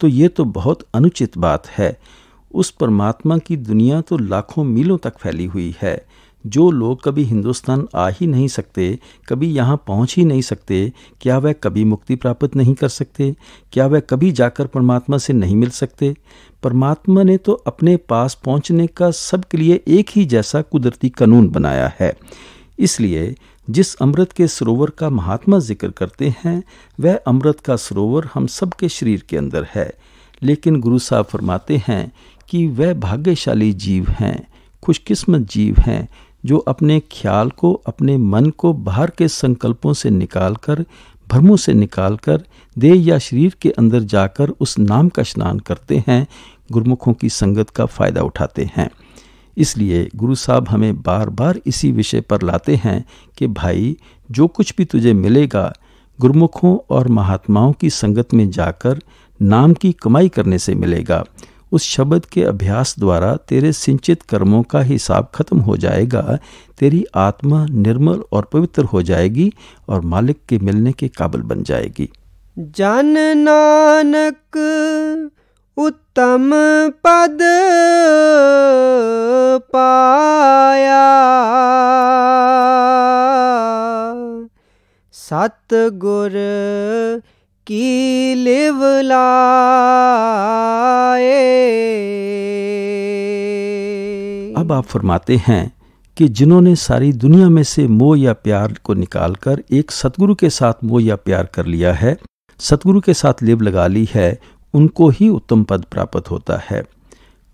तो ये तो बहुत अनुचित बात है उस परमात्मा की दुनिया तो लाखों मीलों तक फैली हुई है जो लोग कभी हिंदुस्तान आ ही नहीं सकते कभी यहाँ पहुँच ही नहीं सकते क्या वह कभी मुक्ति प्राप्त नहीं कर सकते क्या वह कभी जाकर परमात्मा से नहीं मिल सकते परमात्मा ने तो अपने पास पहुँचने का सबके लिए एक ही जैसा कुदरती कानून बनाया है इसलिए जिस अमृत के सरोवर का महात्मा जिक्र करते हैं वह अमृत का सरोवर हम सबके शरीर के अंदर है लेकिन गुरु साहब फरमाते हैं कि वह भाग्यशाली जीव हैं खुशकिस्मत जीव हैं जो अपने ख्याल को अपने मन को बाहर के संकल्पों से निकालकर भ्रमों से निकालकर देह या शरीर के अंदर जाकर उस नाम का स्नान करते हैं गुरुमुखों की संगत का फ़ायदा उठाते हैं इसलिए गुरु साहब हमें बार बार इसी विषय पर लाते हैं कि भाई जो कुछ भी तुझे मिलेगा गुरुमुखों और महात्माओं की संगत में जाकर नाम की कमाई करने से मिलेगा उस शब्द के अभ्यास द्वारा तेरे सिंचित कर्मों का हिसाब खत्म हो जाएगा तेरी आत्मा निर्मल और पवित्र हो जाएगी और मालिक के मिलने के काबिल बन जाएगी जन नानक उत्तम पद पाया सत की लिवलाए अब आप फरमाते हैं कि जिन्होंने सारी दुनिया में से मोह या प्यार को निकालकर एक सतगुरु के साथ मोह या प्यार कर लिया है सतगुरु के साथ लिव लगा ली है उनको ही उत्तम पद प्राप्त होता है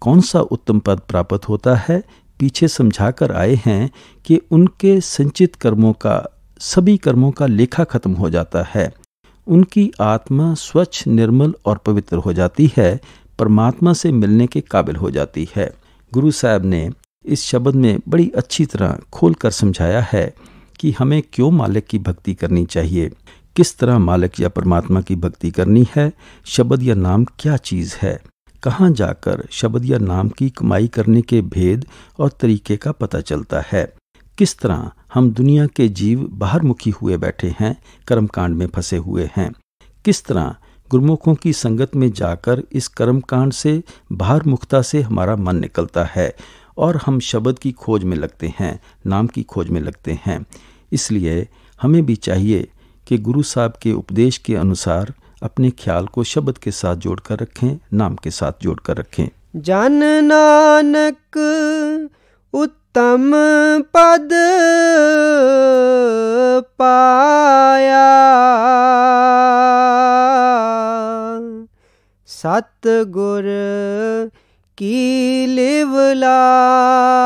कौन सा उत्तम पद प्राप्त होता है पीछे समझा कर आए हैं कि उनके संचित कर्मों का सभी कर्मों का लेखा खत्म हो जाता है उनकी आत्मा स्वच्छ निर्मल और पवित्र हो जाती है परमात्मा से मिलने के काबिल हो जाती है गुरु साहब ने इस शब्द में बड़ी अच्छी तरह खोल कर समझाया है कि हमें क्यों मालिक की भक्ति करनी चाहिए किस तरह मालिक या परमात्मा की भक्ति करनी है शब्द या नाम क्या चीज़ है कहाँ जाकर शब्द या नाम की कमाई करने के भेद और तरीके का पता चलता है किस तरह हम दुनिया के जीव बाहर मुखी हुए बैठे हैं कर्मकांड में फंसे हुए हैं किस तरह गुरुमुखों की संगत में जाकर इस कर्मकांड से बाहर मुखता से हमारा मन निकलता है और हम शब्द की खोज में लगते हैं नाम की खोज में लगते हैं इसलिए हमें भी चाहिए कि गुरु साहब के उपदेश के अनुसार अपने ख्याल को शब्द के साथ जोड़कर रखें नाम के साथ जोड़कर रखें जन नानक ਤਮ ਪਦ ਪਾਇਆ ਸਤ ਗੁਰ ਕੀ ਲਿਵ ਲਾਏ